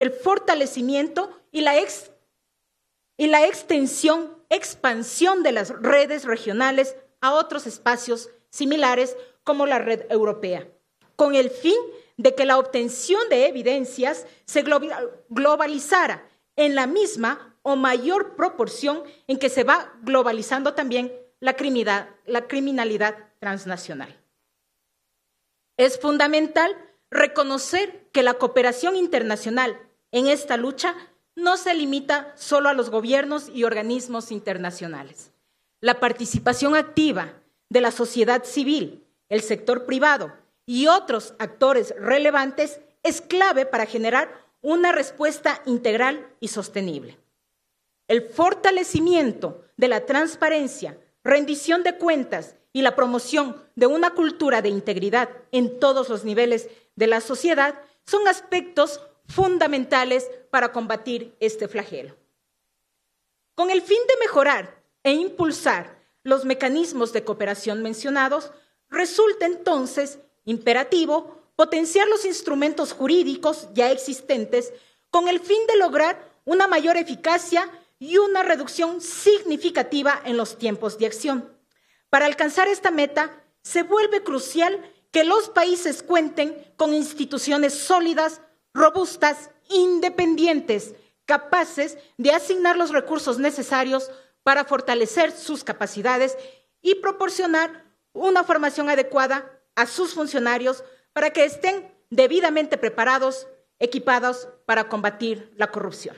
el fortalecimiento y la, extensión, expansión de las redes regionales a otros espacios similares como la red europea, con el fin de que la obtención de evidencias se globalizara en la misma o mayor proporción en que se va globalizando también la criminalidad transnacional. Es fundamental reconocer que la cooperación internacional en esta lucha no se limita solo a los gobiernos y organismos internacionales. La participación activa de la sociedad civil, el sector privado y otros actores relevantes es clave para generar una respuesta integral y sostenible. El fortalecimiento de la transparencia, rendición de cuentas y la promoción de una cultura de integridad en todos los niveles de la sociedad son aspectos fundamentales para combatir este flagelo. Con el fin de mejorar e impulsar los mecanismos de cooperación mencionados, resulta entonces imperativo potenciar los instrumentos jurídicos ya existentes con el fin de lograr una mayor eficacia y una reducción significativa en los tiempos de acción. Para alcanzar esta meta, se vuelve crucial que los países cuenten con instituciones sólidas robustas, independientes, capaces de asignar los recursos necesarios para fortalecer sus capacidades y proporcionar una formación adecuada a sus funcionarios para que estén debidamente preparados, equipados para combatir la corrupción.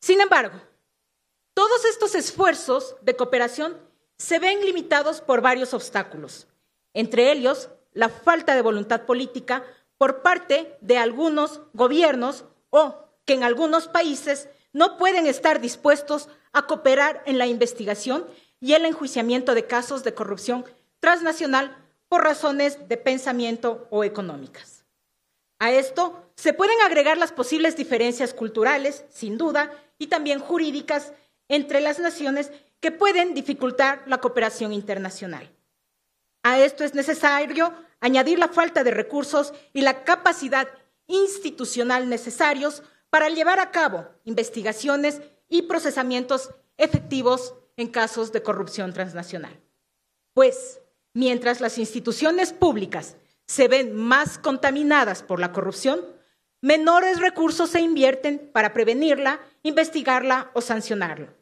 Sin embargo, todos estos esfuerzos de cooperación se ven limitados por varios obstáculos, entre ellos la falta de voluntad política por parte de algunos gobiernos o que en algunos países no pueden estar dispuestos a cooperar en la investigación y el enjuiciamiento de casos de corrupción transnacional por razones de pensamiento o económicas. A esto se pueden agregar las posibles diferencias culturales, sin duda, y también jurídicas entre las naciones que pueden dificultar la cooperación internacional. A esto es necesario añadir la falta de recursos y la capacidad institucional necesarios para llevar a cabo investigaciones y procesamientos efectivos en casos de corrupción transnacional. Pues, mientras las instituciones públicas se ven más contaminadas por la corrupción, menores recursos se invierten para prevenirla, investigarla o sancionarla,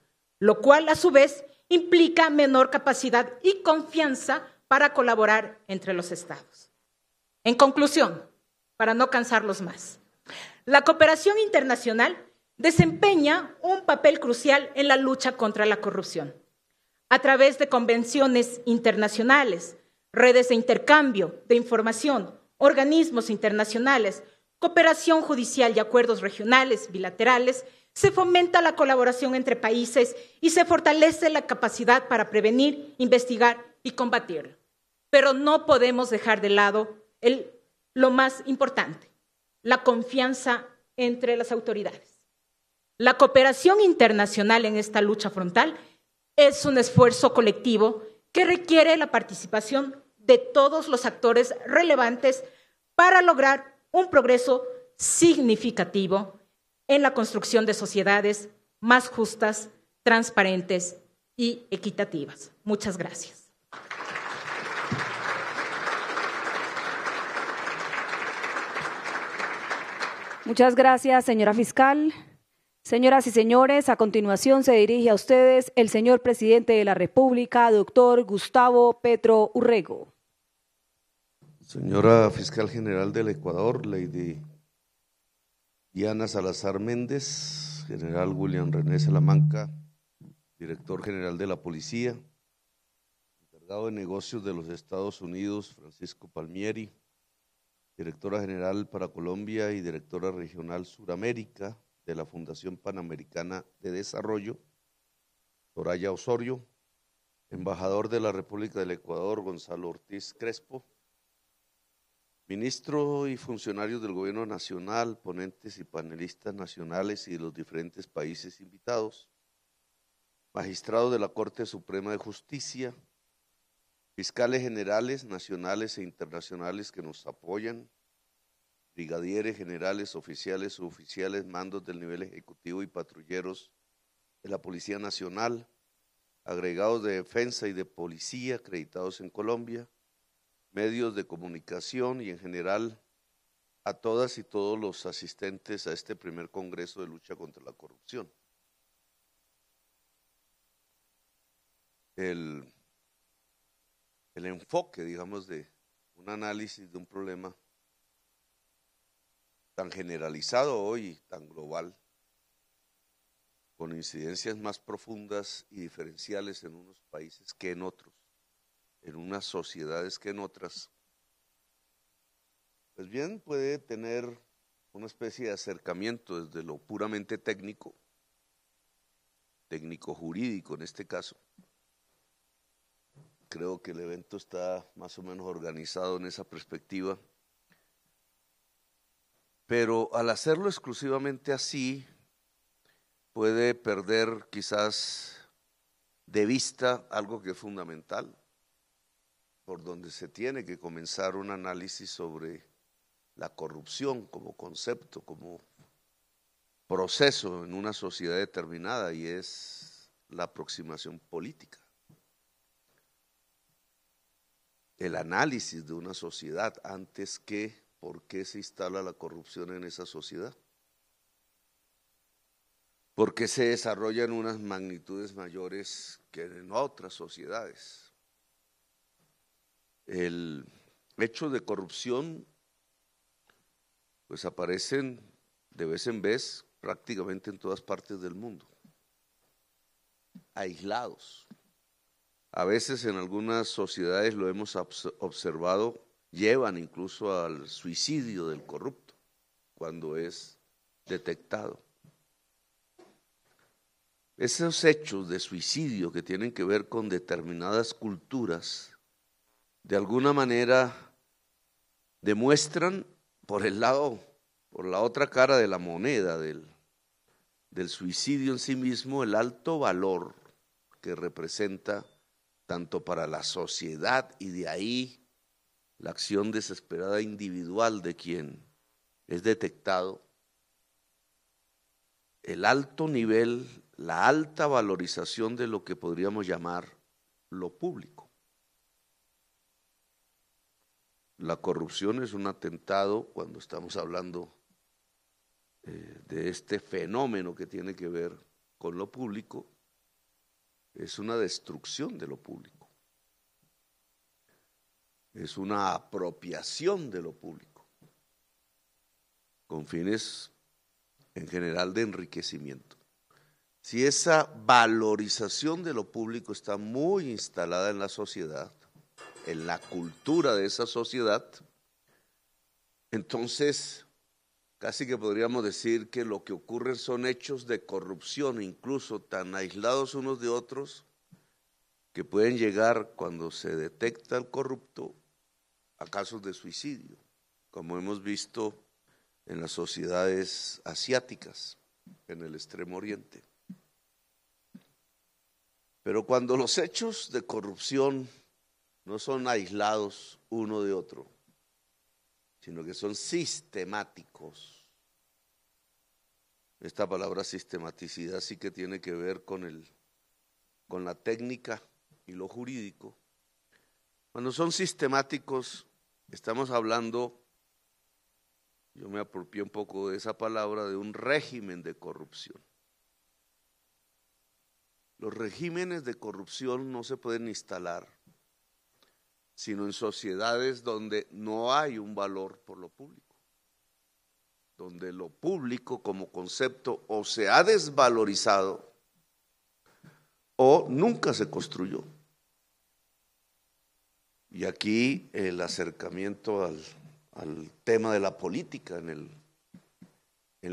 lo cual a su vez implica menor capacidad y confianza para colaborar entre los estados. En conclusión, para no cansarlos más, la cooperación internacional desempeña un papel crucial en la lucha contra la corrupción, a través de convenciones internacionales, redes de intercambio de información, organismos internacionales, cooperación judicial y acuerdos regionales, bilaterales, se fomenta la colaboración entre países y se fortalece la capacidad para prevenir, investigar y combatirlo. Pero no podemos dejar de lado lo más importante, la confianza entre las autoridades. La cooperación internacional en esta lucha frontal es un esfuerzo colectivo que requiere la participación de todos los actores relevantes para lograr un progreso significativo en la construcción de sociedades más justas, transparentes y equitativas. Muchas gracias. Muchas gracias, señora fiscal. Señoras y señores, a continuación se dirige a ustedes el señor presidente de la República, doctor Gustavo Petro Urrego. Señora fiscal general del Ecuador, Lady Diana Salazar Méndez, general William René Salamanca, director general de la Policía, encargado de negocios de los Estados Unidos, Francisco Palmieri, directora general para Colombia y directora regional Suramérica de la Fundación Panamericana de Desarrollo, Soraya Osorio, embajador de la República del Ecuador, Gonzalo Ortiz Crespo, ministro y funcionarios del Gobierno Nacional, ponentes y panelistas nacionales y de los diferentes países invitados, magistrado de la Corte Suprema de Justicia, fiscales generales, nacionales e internacionales que nos apoyan, brigadieres generales, oficiales, oficiales, mandos del nivel ejecutivo y patrulleros de la Policía Nacional, agregados de defensa y de policía acreditados en Colombia, medios de comunicación y en general a todas y todos los asistentes a este primer Congreso de Lucha contra la Corrupción. El el enfoque, digamos, de un análisis de un problema tan generalizado hoy tan global, con incidencias más profundas y diferenciales en unos países que en otros, en unas sociedades que en otras, pues bien puede tener una especie de acercamiento desde lo puramente técnico, técnico jurídico en este caso, creo que el evento está más o menos organizado en esa perspectiva. Pero al hacerlo exclusivamente así, puede perder quizás de vista algo que es fundamental, por donde se tiene que comenzar un análisis sobre la corrupción como concepto, como proceso en una sociedad determinada, y es la aproximación política. el análisis de una sociedad antes que por qué se instala la corrupción en esa sociedad. ¿Por qué se desarrollan unas magnitudes mayores que en otras sociedades? El hecho de corrupción, pues aparecen de vez en vez prácticamente en todas partes del mundo, aislados, a veces en algunas sociedades lo hemos observado, llevan incluso al suicidio del corrupto cuando es detectado. Esos hechos de suicidio que tienen que ver con determinadas culturas, de alguna manera demuestran por el lado, por la otra cara de la moneda del, del suicidio en sí mismo, el alto valor que representa tanto para la sociedad y de ahí la acción desesperada individual de quien es detectado, el alto nivel, la alta valorización de lo que podríamos llamar lo público. La corrupción es un atentado cuando estamos hablando eh, de este fenómeno que tiene que ver con lo público, es una destrucción de lo público, es una apropiación de lo público, con fines en general de enriquecimiento. Si esa valorización de lo público está muy instalada en la sociedad, en la cultura de esa sociedad, entonces Casi que podríamos decir que lo que ocurre son hechos de corrupción, incluso tan aislados unos de otros, que pueden llegar cuando se detecta el corrupto a casos de suicidio, como hemos visto en las sociedades asiáticas, en el Extremo Oriente. Pero cuando los hechos de corrupción no son aislados uno de otro, sino que son sistemáticos. Esta palabra sistematicidad sí que tiene que ver con, con la técnica y lo jurídico. Cuando son sistemáticos, estamos hablando, yo me apropié un poco de esa palabra, de un régimen de corrupción. Los regímenes de corrupción no se pueden instalar sino en sociedades donde no hay un valor por lo público, donde lo público como concepto o se ha desvalorizado o nunca se construyó. Y aquí el acercamiento al, tema de la política en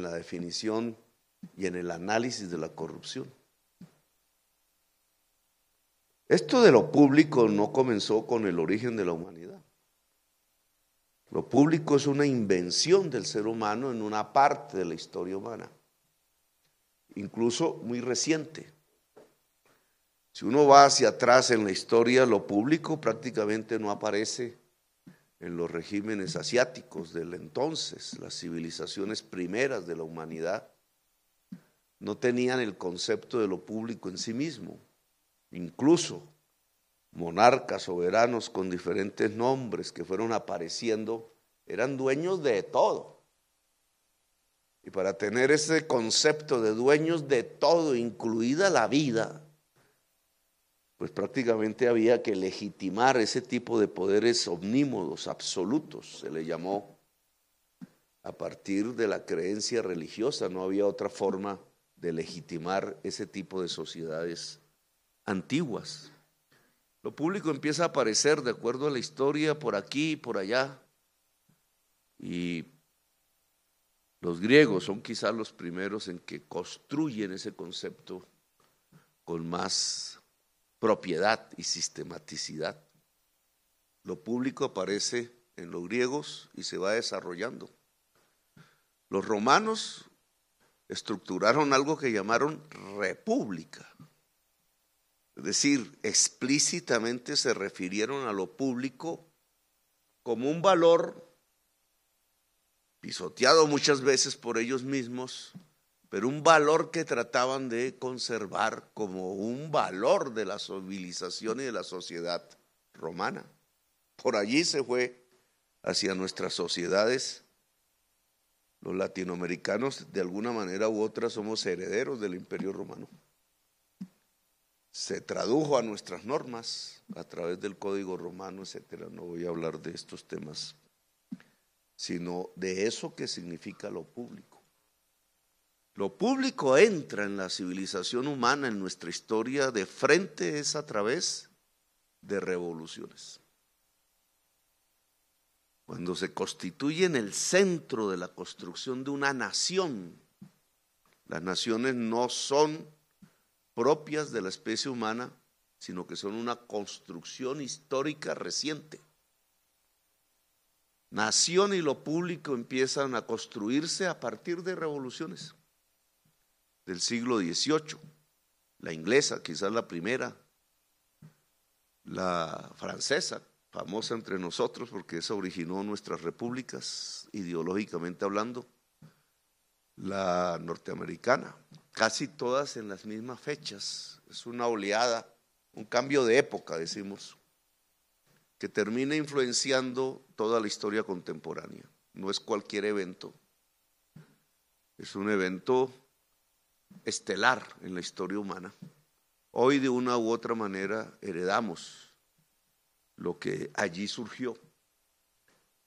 la definición y en el análisis de la corrupción. Esto de lo público no comenzó con el origen de la humanidad. Lo público es una invención del ser humano en una parte de la historia humana, incluso muy reciente. Si uno va hacia atrás en la historia, lo público prácticamente no aparece en los regímenes asiáticos del entonces, las civilizaciones primeras de la humanidad, no tenían el concepto de lo público en sí mismo incluso monarcas, soberanos con diferentes nombres que fueron apareciendo, eran dueños de todo. Y para tener ese concepto de dueños de todo, incluida la vida, pues prácticamente había que legitimar ese tipo de poderes omnímodos, absolutos, se le llamó, a partir de la creencia religiosa. No había otra forma de legitimar ese tipo de sociedades antiguas. Lo público empieza a aparecer de acuerdo a la historia por aquí y por allá. Y los griegos son quizás los primeros en que construyen ese concepto con más propiedad y sistematicidad. Lo público aparece en los griegos y se va desarrollando. Los romanos estructuraron algo que llamaron república es decir, explícitamente se refirieron a lo público como un valor pisoteado muchas veces por ellos mismos, pero un valor que trataban de conservar como un valor de la civilización y de la sociedad romana. Por allí se fue hacia nuestras sociedades. Los latinoamericanos, de alguna manera u otra, somos herederos del imperio romano se tradujo a nuestras normas a través del Código Romano, etcétera. No voy a hablar de estos temas, sino de eso que significa lo público. Lo público entra en la civilización humana, en nuestra historia, de frente es a través de revoluciones. Cuando se constituye en el centro de la construcción de una nación, las naciones no son propias de la especie humana, sino que son una construcción histórica reciente. Nación y lo público empiezan a construirse a partir de revoluciones del siglo XVIII, la inglesa, quizás la primera, la francesa, famosa entre nosotros porque eso originó nuestras repúblicas, ideológicamente hablando, la norteamericana, casi todas en las mismas fechas. Es una oleada, un cambio de época, decimos, que termina influenciando toda la historia contemporánea. No es cualquier evento, es un evento estelar en la historia humana. Hoy de una u otra manera heredamos lo que allí surgió.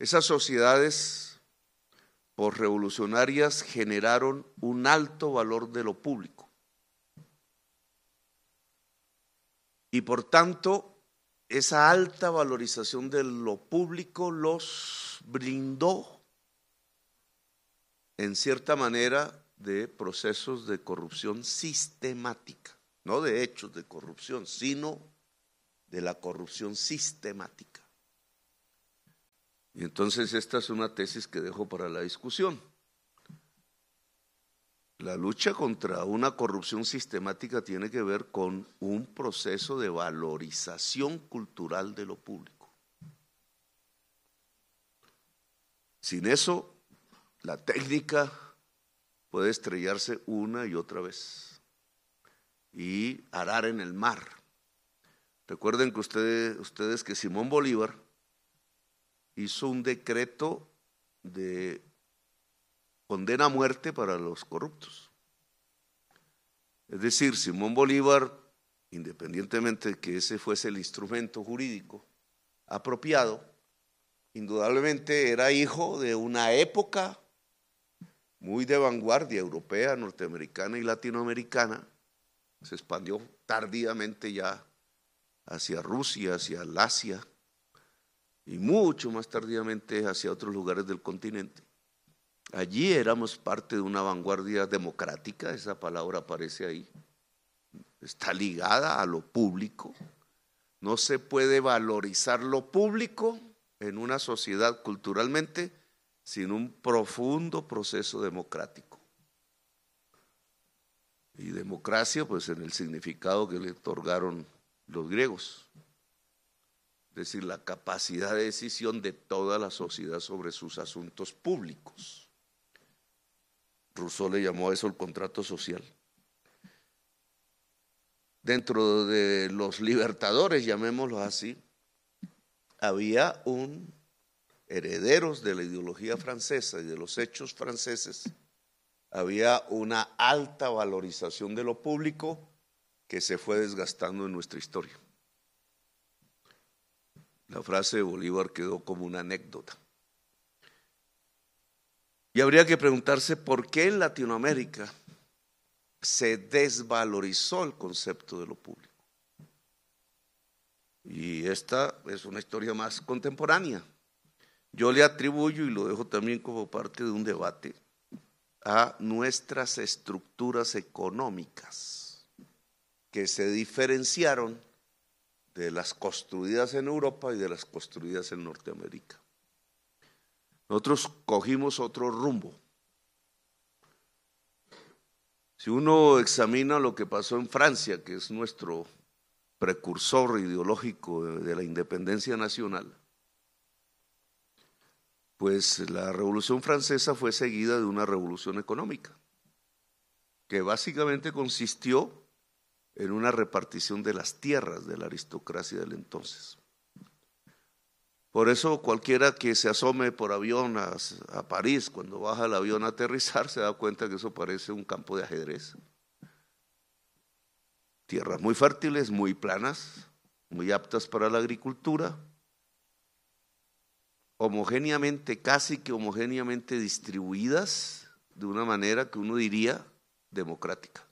Esas sociedades revolucionarias generaron un alto valor de lo público. Y por tanto, esa alta valorización de lo público los brindó en cierta manera, de procesos de corrupción sistemática, no de hechos de corrupción, sino de la corrupción sistemática. Y entonces esta es una tesis que dejo para la discusión. La lucha contra una corrupción sistemática tiene que ver con un proceso de valorización cultural de lo público. Sin eso, la técnica puede estrellarse una y otra vez y arar en el mar. Recuerden que ustedes, ustedes que Simón Bolívar hizo un decreto de condena a muerte para los corruptos. Es decir, Simón Bolívar, independientemente de que ese fuese el instrumento jurídico apropiado, indudablemente era hijo de una época muy de vanguardia europea, norteamericana y latinoamericana. Se expandió tardíamente ya hacia Rusia, hacia Asia, y mucho más tardíamente hacia otros lugares del continente. Allí éramos parte de una vanguardia democrática, esa palabra aparece ahí, está ligada a lo público. No se puede valorizar lo público en una sociedad culturalmente sin un profundo proceso democrático. Y democracia, pues en el significado que le otorgaron los griegos es decir, la capacidad de decisión de toda la sociedad sobre sus asuntos públicos. Rousseau le llamó a eso el contrato social. Dentro de los libertadores, llamémoslo así, había un herederos de la ideología francesa y de los hechos franceses, había una alta valorización de lo público que se fue desgastando en nuestra historia. La frase de Bolívar quedó como una anécdota. Y habría que preguntarse por qué en Latinoamérica se desvalorizó el concepto de lo público. Y esta es una historia más contemporánea. Yo le atribuyo, y lo dejo también como parte de un debate, a nuestras estructuras económicas que se diferenciaron de las construidas en Europa y de las construidas en Norteamérica. Nosotros cogimos otro rumbo. Si uno examina lo que pasó en Francia, que es nuestro precursor ideológico de la independencia nacional, pues la Revolución Francesa fue seguida de una revolución económica, que básicamente consistió en una repartición de las tierras de la aristocracia del entonces. Por eso cualquiera que se asome por avión a, París, cuando baja el avión a aterrizar, se da cuenta que eso parece un campo de ajedrez. Tierras muy fértiles, muy planas, muy aptas para la agricultura, homogéneamente, casi que homogéneamente distribuidas de una manera que uno diría democrática.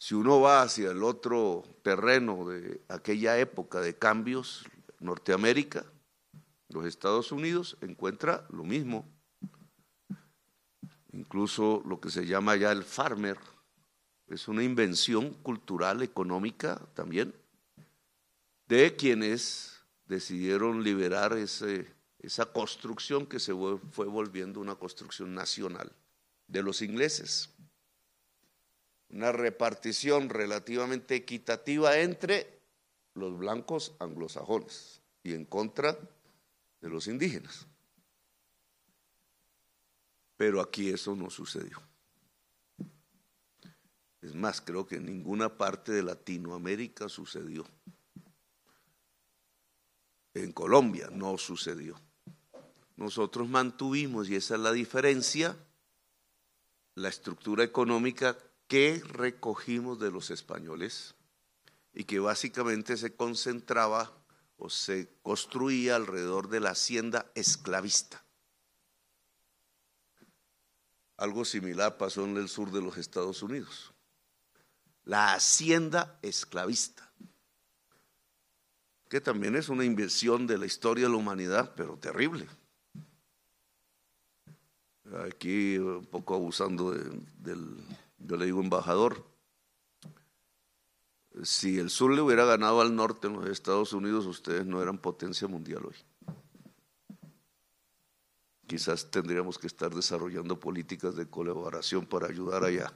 Si uno va hacia el otro terreno de aquella época de cambios, Norteamérica, los Estados Unidos, encuentra lo mismo. Incluso lo que se llama ya el farmer, es una invención cultural, económica también, de quienes decidieron liberar esa construcción que se fue volviendo una construcción nacional, de los ingleses una repartición relativamente equitativa entre los blancos anglosajones y en contra de los indígenas. Pero aquí eso no sucedió. Es más, creo que en ninguna parte de Latinoamérica sucedió. En Colombia no sucedió. Nosotros mantuvimos, y esa es la diferencia, la estructura económica que recogimos de los españoles y que básicamente se concentraba o se construía alrededor de la hacienda esclavista. Algo similar pasó en el sur de los Estados Unidos. La hacienda esclavista, que también es una inversión de la historia de la humanidad, pero terrible. Aquí un poco abusando del yo le digo embajador. Si el sur le hubiera ganado al norte en los Estados Unidos, ustedes no eran potencia mundial hoy. Quizás tendríamos que estar desarrollando políticas de colaboración para ayudar allá.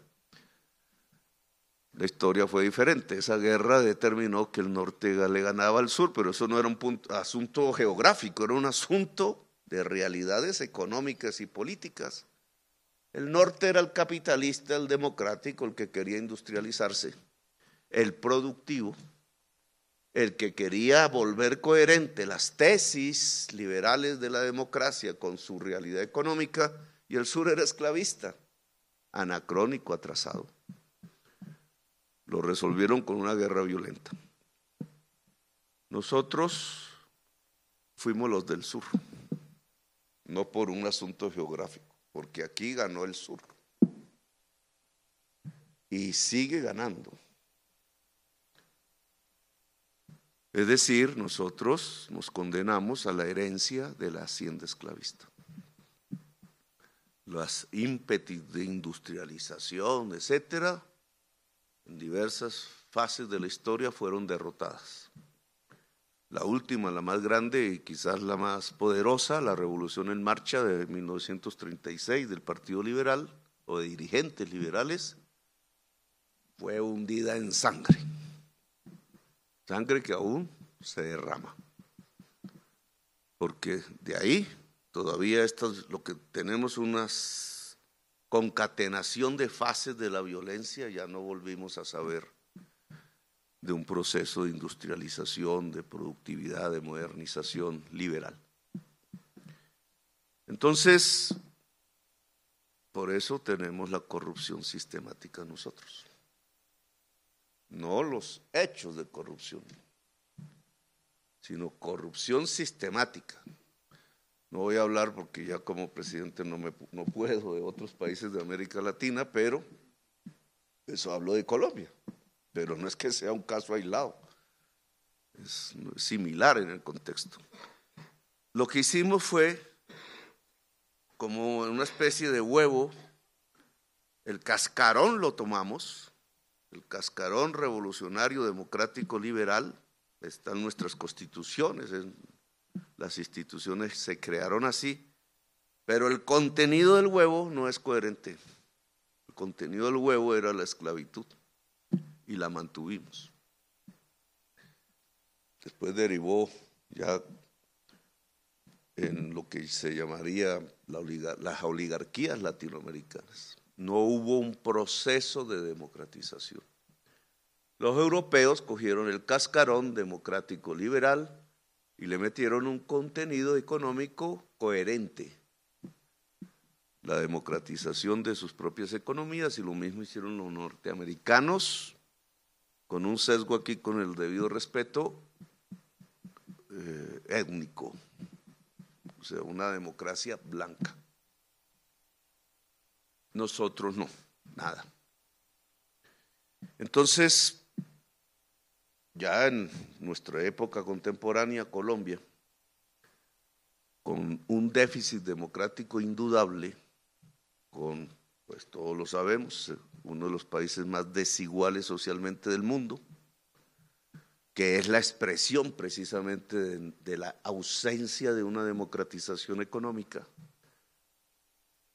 La historia fue diferente. Esa guerra determinó que el norte le ganaba al sur, pero eso no era un asunto geográfico, era un asunto de realidades económicas y políticas. El norte era el capitalista, el democrático, el que quería industrializarse, el productivo, el que quería volver coherente las tesis liberales de la democracia con su realidad económica, y el sur era esclavista, anacrónico, atrasado. Lo resolvieron con una guerra violenta. Nosotros fuimos los del sur, no por un asunto geográfico porque aquí ganó el sur y sigue ganando. Es decir, nosotros nos condenamos a la herencia de la hacienda esclavista. Los ímpetus de industrialización, etcétera, en diversas fases de la historia fueron derrotadas la última, la más grande y quizás la más poderosa, la Revolución en Marcha de 1936 del Partido Liberal o de dirigentes liberales, fue hundida en sangre, sangre que aún se derrama, porque de ahí todavía lo que tenemos una concatenación de fases de la violencia, ya no volvimos a saber de un proceso de industrialización, de productividad, de modernización liberal. Entonces, por eso tenemos la corrupción sistemática nosotros, no los hechos de corrupción, sino corrupción sistemática. No voy a hablar porque ya como presidente no, me, no puedo de otros países de América Latina, pero eso hablo de Colombia pero no es que sea un caso aislado, es similar en el contexto. Lo que hicimos fue como una especie de huevo, el cascarón lo tomamos, el cascarón revolucionario democrático liberal, están nuestras constituciones, las instituciones se crearon así, pero el contenido del huevo no es coherente. El contenido del huevo era la esclavitud y la mantuvimos. Después derivó ya en lo que se llamaría las oligarquías latinoamericanas. No hubo un proceso de democratización. Los europeos cogieron el cascarón democrático liberal y le metieron un contenido económico coherente. La democratización de sus propias economías y lo mismo hicieron los norteamericanos con un sesgo aquí con el debido respeto eh, étnico, o sea, una democracia blanca. Nosotros no, nada. Entonces, ya en nuestra época contemporánea, Colombia, con un déficit democrático indudable, con, pues todos lo sabemos, uno de los países más desiguales socialmente del mundo, que es la expresión precisamente de, la ausencia de una democratización económica,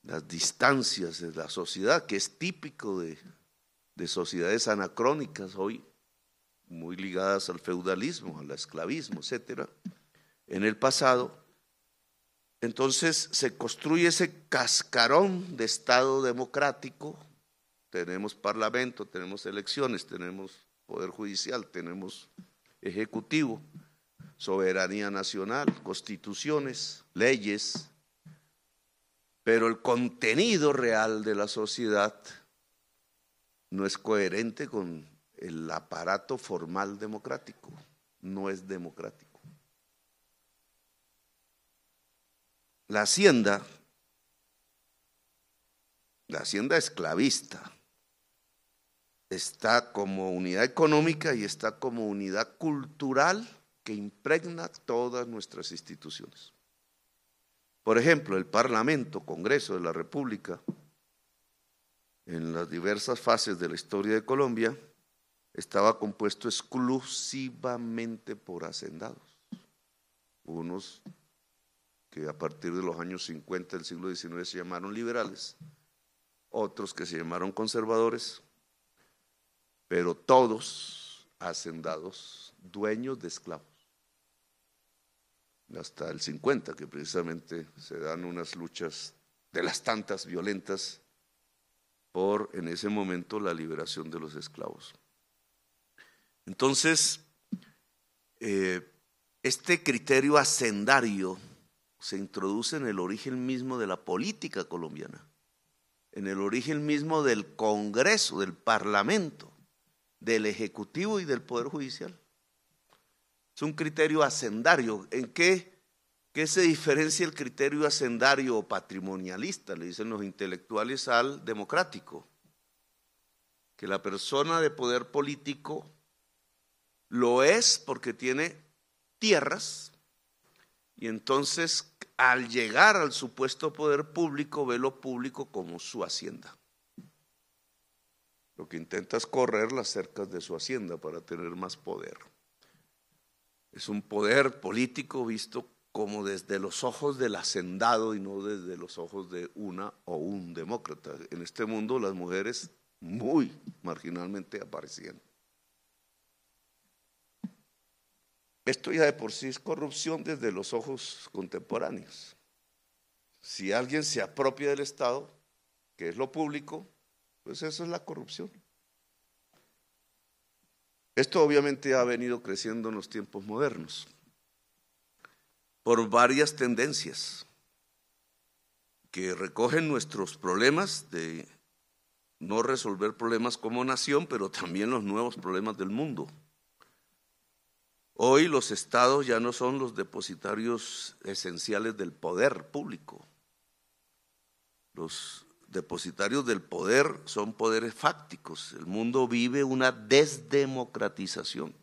las distancias de la sociedad, que es típico de, sociedades anacrónicas hoy, muy ligadas al feudalismo, al esclavismo, etcétera, en el pasado, entonces se construye ese cascarón de Estado democrático tenemos parlamento, tenemos elecciones, tenemos poder judicial, tenemos ejecutivo, soberanía nacional, constituciones, leyes, pero el contenido real de la sociedad no es coherente con el aparato formal democrático, no es democrático. La hacienda, la hacienda esclavista, está como unidad económica y está como unidad cultural que impregna todas nuestras instituciones. Por ejemplo, el Parlamento, Congreso de la República, en las diversas fases de la historia de Colombia, estaba compuesto exclusivamente por hacendados. Unos que a partir de los años 50 del siglo XIX se llamaron liberales, otros que se llamaron conservadores, pero todos hacendados, dueños de esclavos. Hasta el 50, que precisamente se dan unas luchas de las tantas violentas por, en ese momento, la liberación de los esclavos. Entonces, eh, este criterio hacendario se introduce en el origen mismo de la política colombiana, en el origen mismo del Congreso, del Parlamento del Ejecutivo y del Poder Judicial. Es un criterio hacendario. ¿En qué, se diferencia el criterio hacendario o patrimonialista, le dicen los intelectuales, al democrático? Que la persona de poder político lo es porque tiene tierras y entonces al llegar al supuesto poder público ve lo público como su hacienda. Lo que intenta es correr las cercas de su hacienda para tener más poder. Es un poder político visto como desde los ojos del hacendado y no desde los ojos de una o un demócrata. En este mundo las mujeres muy marginalmente aparecían. Esto ya de por sí es corrupción desde los ojos contemporáneos. Si alguien se apropia del Estado, que es lo público, pues eso es la corrupción. Esto obviamente ha venido creciendo en los tiempos modernos por varias tendencias que recogen nuestros problemas de no resolver problemas como nación, pero también los nuevos problemas del mundo. Hoy los estados ya no son los depositarios esenciales del poder público. Los depositarios del poder son poderes fácticos. El mundo vive una desdemocratización.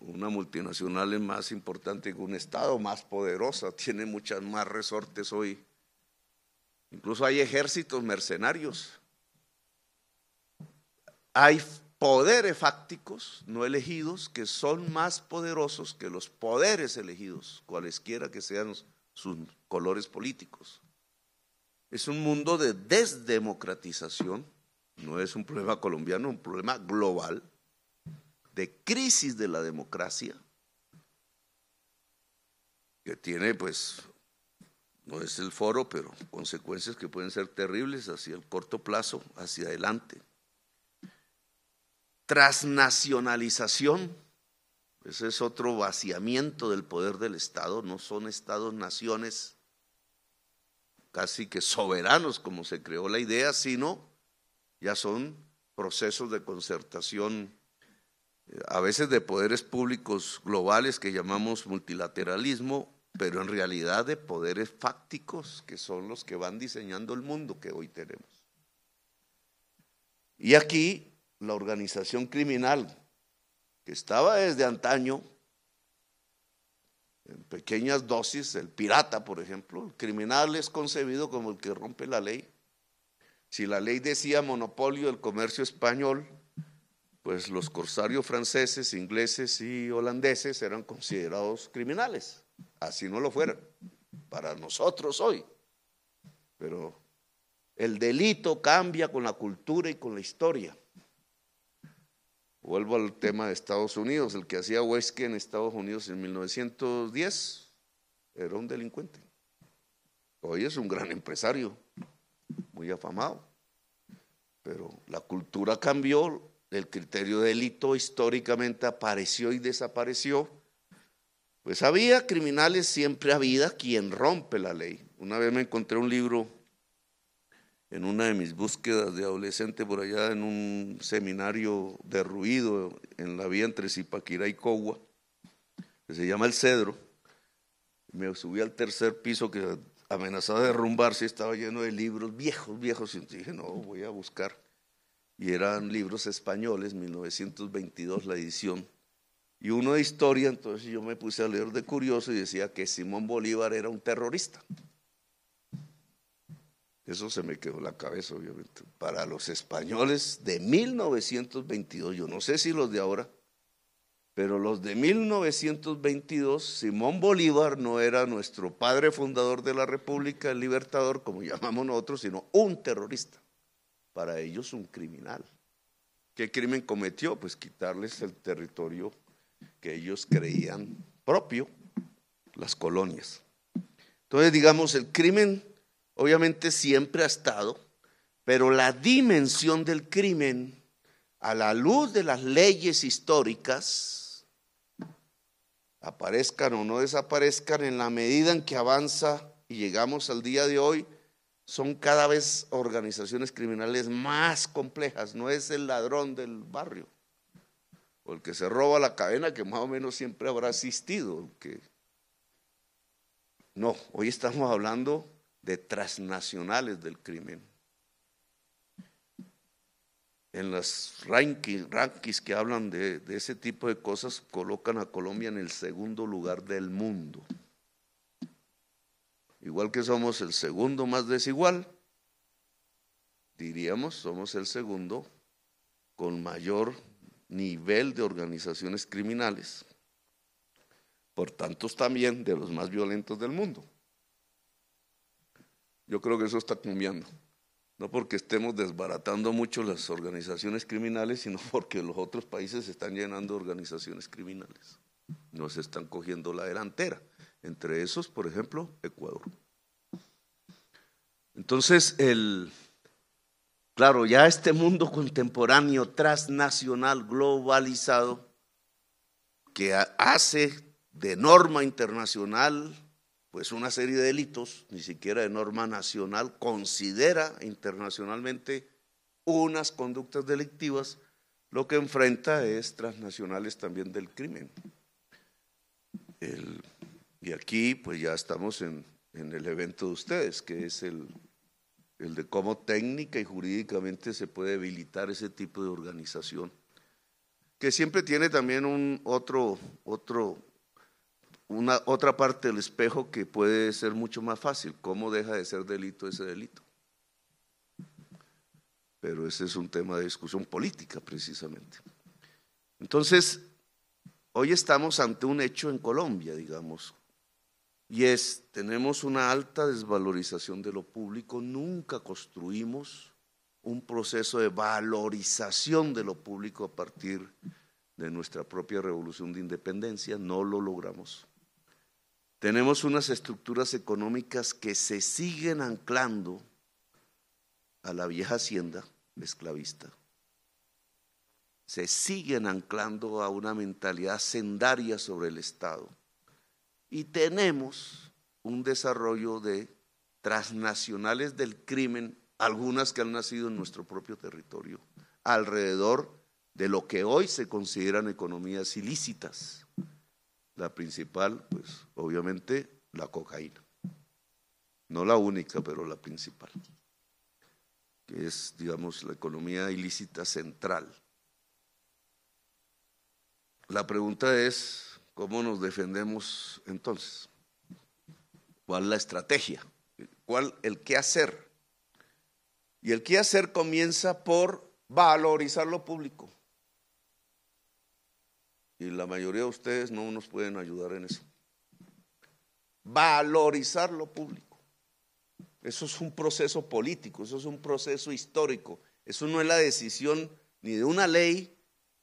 Una multinacional es más importante que un Estado, más poderosa, tiene muchas más resortes hoy. Incluso hay ejércitos mercenarios. Hay poderes fácticos no elegidos que son más poderosos que los poderes elegidos, cualesquiera que sean los sus colores políticos. Es un mundo de desdemocratización, no es un problema colombiano, un problema global, de crisis de la democracia, que tiene pues no es el foro, pero consecuencias que pueden ser terribles hacia el corto plazo, hacia adelante. Transnacionalización ese es otro vaciamiento del poder del Estado. No son estados naciones casi que soberanos como se creó la idea, sino ya son procesos de concertación, eh, a veces de poderes públicos globales que llamamos multilateralismo, pero en realidad de poderes fácticos que son los que van diseñando el mundo que hoy tenemos. Y aquí la organización criminal que estaba desde antaño, en pequeñas dosis, el pirata, por ejemplo, el criminal es concebido como el que rompe la ley. Si la ley decía monopolio del comercio español, pues los corsarios franceses, ingleses y holandeses eran considerados criminales. Así no lo fueron, para nosotros hoy. Pero el delito cambia con la cultura y con la historia. Vuelvo al tema de Estados Unidos. El que hacía Huesque en Estados Unidos en 1910 era un delincuente. Hoy es un gran empresario, muy afamado. Pero la cultura cambió, el criterio de delito históricamente apareció y desapareció. Pues había criminales, siempre había quien rompe la ley. Una vez me encontré un libro en una de mis búsquedas de adolescente por allá en un seminario derruido en la vía entre Zipaquirá y Cogua, que se llama El Cedro. Me subí al tercer piso que amenazaba de derrumbarse, estaba lleno de libros viejos, viejos, y dije, no, voy a buscar. Y eran libros españoles, 1922 la edición, y uno de historia, entonces yo me puse a leer de curioso y decía que Simón Bolívar era un terrorista. Eso se me quedó en la cabeza, obviamente. Para los españoles de 1922, yo no sé si los de ahora, pero los de 1922, Simón Bolívar no era nuestro padre fundador de la República, el libertador, como llamamos nosotros, sino un terrorista. Para ellos un criminal. ¿Qué crimen cometió? Pues quitarles el territorio que ellos creían propio, las colonias. Entonces, digamos, el crimen obviamente siempre ha estado, pero la dimensión del crimen a la luz de las leyes históricas, aparezcan o no desaparezcan en la medida en que avanza y llegamos al día de hoy, son cada vez organizaciones criminales más complejas. No es el ladrón del barrio o el que se roba la cadena, que más o menos siempre habrá asistido. No, hoy estamos hablando de transnacionales del crimen. En los rankings, que hablan de, de ese tipo de cosas, colocan a Colombia en el segundo lugar del mundo. Igual que somos el segundo más desigual, diríamos, somos el segundo con mayor nivel de organizaciones criminales, por tanto también de los más violentos del mundo. Yo creo que eso está cambiando. No porque estemos desbaratando mucho las organizaciones criminales, sino porque los otros países se están llenando de organizaciones criminales. Nos están cogiendo la delantera. Entre esos, por ejemplo, Ecuador. Entonces, el, claro, ya este mundo contemporáneo, transnacional, globalizado, que hace de norma internacional pues una serie de delitos, ni siquiera de norma nacional, considera internacionalmente unas conductas delictivas, lo que enfrenta es transnacionales también del crimen. y aquí pues ya estamos en, en, el evento de ustedes, que es el, el de cómo técnica y jurídicamente se puede debilitar ese tipo de organización, que siempre tiene también un otro, otro una otra parte del espejo que puede ser mucho más fácil, cómo deja de ser delito ese delito. Pero ese es un tema de discusión política precisamente. Entonces, hoy estamos ante un hecho en Colombia, digamos, y es, tenemos una alta desvalorización de lo público, nunca construimos un proceso de valorización de lo público a partir de nuestra propia revolución de independencia, no lo logramos. Tenemos unas estructuras económicas que se siguen anclando a la vieja hacienda esclavista. Se siguen anclando a una mentalidad sendaria sobre el Estado. Y tenemos un desarrollo de transnacionales del crimen, algunas que han nacido en nuestro propio territorio, alrededor de lo que hoy se consideran economías ilícitas. La principal, pues obviamente la cocaína. No la única, pero la principal, que es, digamos, la economía ilícita central. La pregunta es, ¿cómo nos defendemos entonces? ¿Cuál la estrategia? ¿Cuál el qué hacer? Y el qué hacer comienza por valorizar lo público. Y la mayoría de ustedes no nos pueden ayudar en eso. Valorizar lo público. Eso es un proceso político, eso es un proceso histórico. Eso no es la decisión ni de una ley,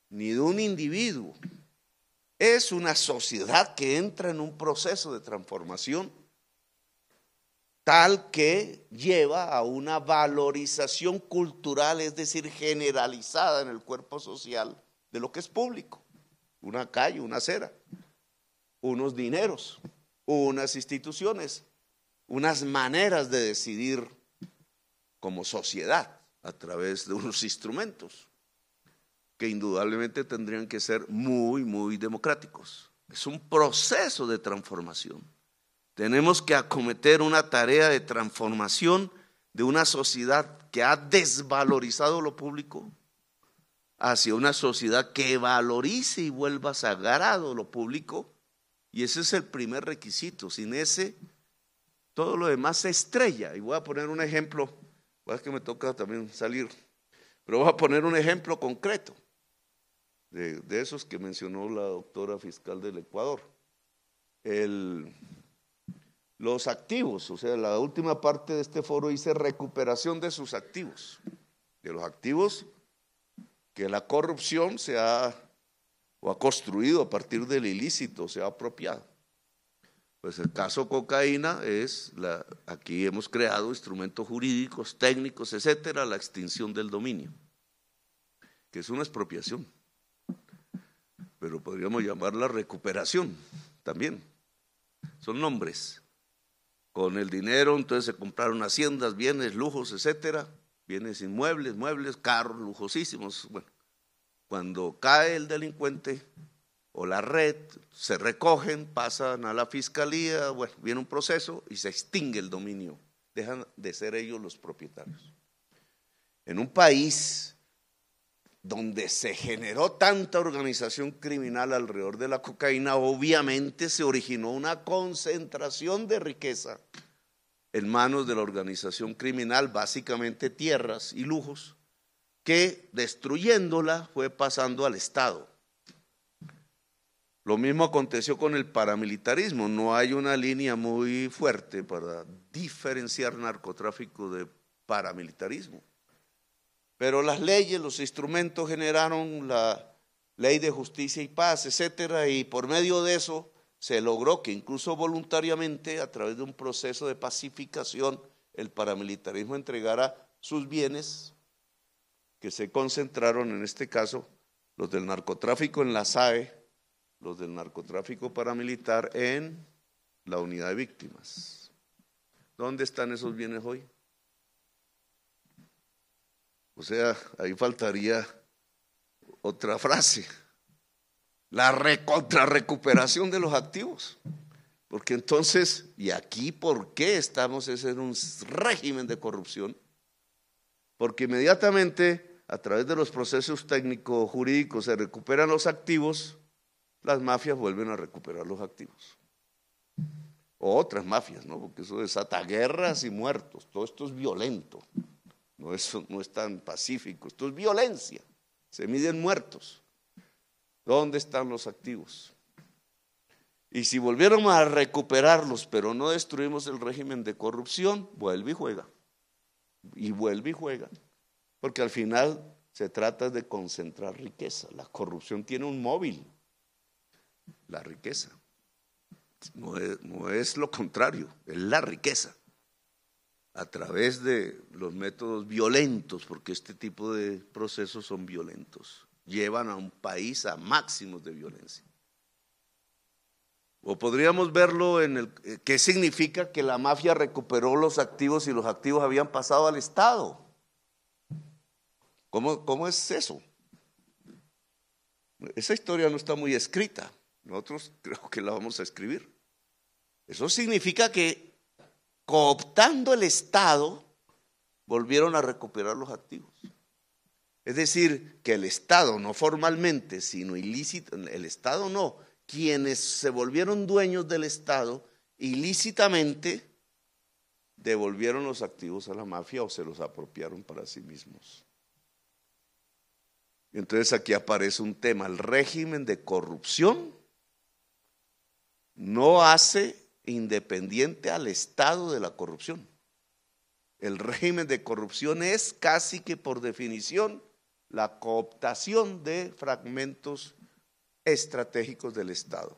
ni de un individuo. Es una sociedad que entra en un proceso de transformación tal que lleva a una valorización cultural, es decir, generalizada en el cuerpo social de lo que es público una calle, una acera, unos dineros, unas instituciones, unas maneras de decidir como sociedad a través de unos instrumentos que indudablemente tendrían que ser muy, muy democráticos. Es un proceso de transformación. Tenemos que acometer una tarea de transformación de una sociedad que ha desvalorizado lo público, hacia una sociedad que valorice y vuelva sagrado lo público. Y ese es el primer requisito. Sin ese, todo lo demás se estrella. Y voy a poner un ejemplo, pues es que me toca también salir, pero voy a poner un ejemplo concreto de, esos que mencionó la doctora fiscal del Ecuador. El, los activos, o sea, la última parte de este foro dice recuperación de sus activos, de los activos que la corrupción se ha, o ha construido a partir del ilícito, se ha apropiado. Pues el caso cocaína es, la, aquí hemos creado instrumentos jurídicos, técnicos, etcétera, la extinción del dominio, que es una expropiación, pero podríamos llamarla recuperación también. Son nombres. Con el dinero entonces se compraron haciendas, bienes, lujos, etcétera, sin inmuebles, muebles, carros lujosísimos. Bueno, cuando cae el delincuente o la red, se recogen, pasan a la fiscalía, bueno, viene un proceso y se extingue el dominio. Dejan de ser ellos los propietarios. En un país donde se generó tanta organización criminal alrededor de la cocaína, obviamente se originó una concentración de riqueza en manos de la organización criminal, básicamente tierras y lujos, que destruyéndola fue pasando al Estado. Lo mismo aconteció con el paramilitarismo. No hay una línea muy fuerte para diferenciar narcotráfico de paramilitarismo. Pero las leyes, los instrumentos generaron la ley de justicia y paz, etcétera, y por medio de eso se logró que incluso voluntariamente, a través de un proceso de pacificación, el paramilitarismo entregara sus bienes, que se concentraron en este caso los del narcotráfico en la SAE, los del narcotráfico paramilitar en la unidad de víctimas. ¿Dónde están esos bienes hoy? O sea, ahí faltaría otra frase la recuperación de los activos. Porque entonces, y aquí por qué estamos es en un régimen de corrupción, porque inmediatamente a través de los procesos técnico-jurídicos se recuperan los activos, las mafias vuelven a recuperar los activos. O otras mafias, ¿no? Porque eso desata guerras y muertos. Todo esto es violento. No, no es tan pacífico. Esto es violencia. Se miden muertos. ¿Dónde están los activos? Y si volviéramos a recuperarlos, pero no destruimos el régimen de corrupción, vuelve y juega. Y vuelve y juega. Porque al final se trata de concentrar riqueza. La corrupción tiene un móvil, la riqueza. No es, no es lo contrario, es la riqueza. A través de los métodos violentos, porque este tipo de procesos son violentos llevan a un país a máximos de violencia. O podríamos verlo en el eh, que significa que la mafia recuperó los activos y los activos habían pasado al Estado. ¿Cómo, cómo es eso? Esa historia no está muy escrita. Nosotros creo que la vamos a escribir. Eso significa que cooptando el Estado volvieron a recuperar los activos. Es decir, que el Estado, no formalmente, sino ilícito, el Estado no, quienes se volvieron dueños del Estado, ilícitamente devolvieron los activos a la mafia o se los apropiaron para sí mismos. Entonces aquí aparece un tema, el régimen de corrupción no hace independiente al Estado de la corrupción. El régimen de corrupción es casi que por definición la cooptación de fragmentos estratégicos del Estado.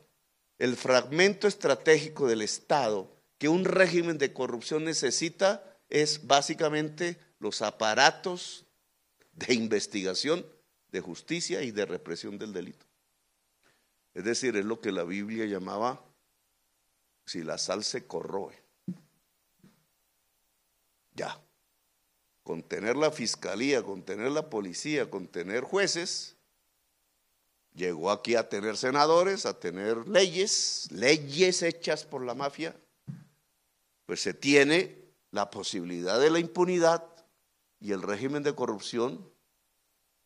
El fragmento estratégico del Estado que un régimen de corrupción necesita es básicamente los aparatos de investigación, de justicia y de represión del delito. Es decir, es lo que la Biblia llamaba si la sal se corroe. Ya con tener la fiscalía, con tener la policía, con tener jueces, llegó aquí a tener senadores, a tener leyes, leyes hechas por la mafia, pues se tiene la posibilidad de la impunidad y el régimen de corrupción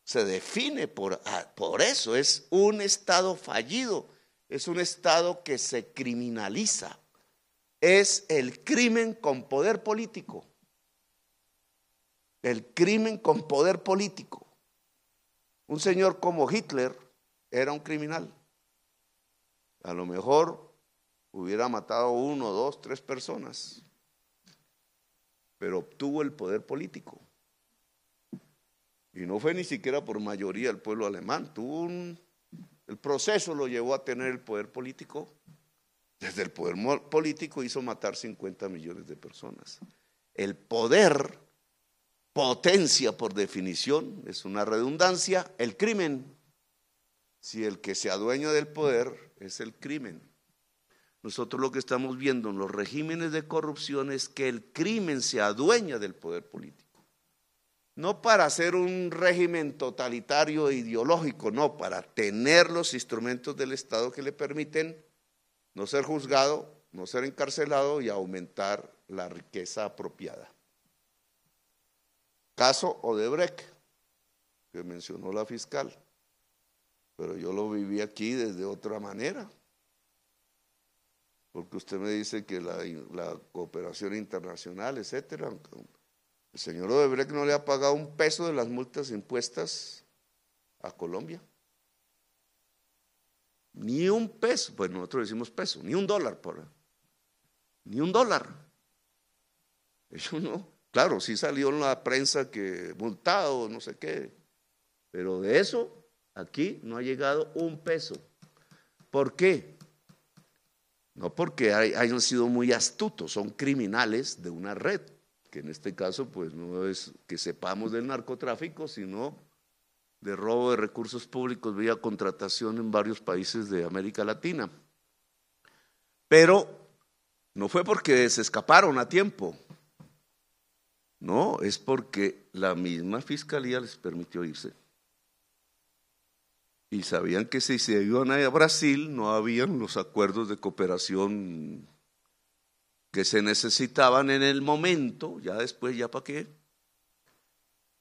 se define por, ah, por eso, es un Estado fallido, es un Estado que se criminaliza, es el crimen con poder político el crimen con poder político. Un señor como Hitler era un criminal. A lo mejor hubiera matado uno, dos, tres personas, pero obtuvo el poder político. Y no fue ni siquiera por mayoría el pueblo alemán, tuvo el proceso lo llevó a tener el poder político. Desde el poder político hizo matar 50 millones de personas. El poder potencia por definición, es una redundancia, el crimen. Si el que se adueña del poder es el crimen. Nosotros lo que estamos viendo en los regímenes de corrupción es que el crimen se adueña del poder político. No para hacer un régimen totalitario e ideológico, no, para tener los instrumentos del Estado que le permiten no ser juzgado, no ser encarcelado y aumentar la riqueza apropiada. Caso Odebrecht, que mencionó la fiscal, pero yo lo viví aquí desde otra manera. Porque usted me dice que la, cooperación internacional, etcétera, el señor Odebrecht no le ha pagado un peso de las multas impuestas a Colombia. Ni un peso, pues nosotros decimos peso, ni un dólar por. Ni un dólar. eso no. Claro, sí salió en la prensa que multado, no sé qué, pero de eso aquí no ha llegado un peso. ¿Por qué? No porque hayan sido muy astutos, son criminales de una red, que en este caso pues no es que sepamos del narcotráfico, sino de robo de recursos públicos vía contratación en varios países de América Latina. Pero no fue porque se escaparon a tiempo, no, es porque la misma fiscalía les permitió irse. Y sabían que si se iban a Brasil no habían los acuerdos de cooperación que se necesitaban en el momento, ya después, ya para qué.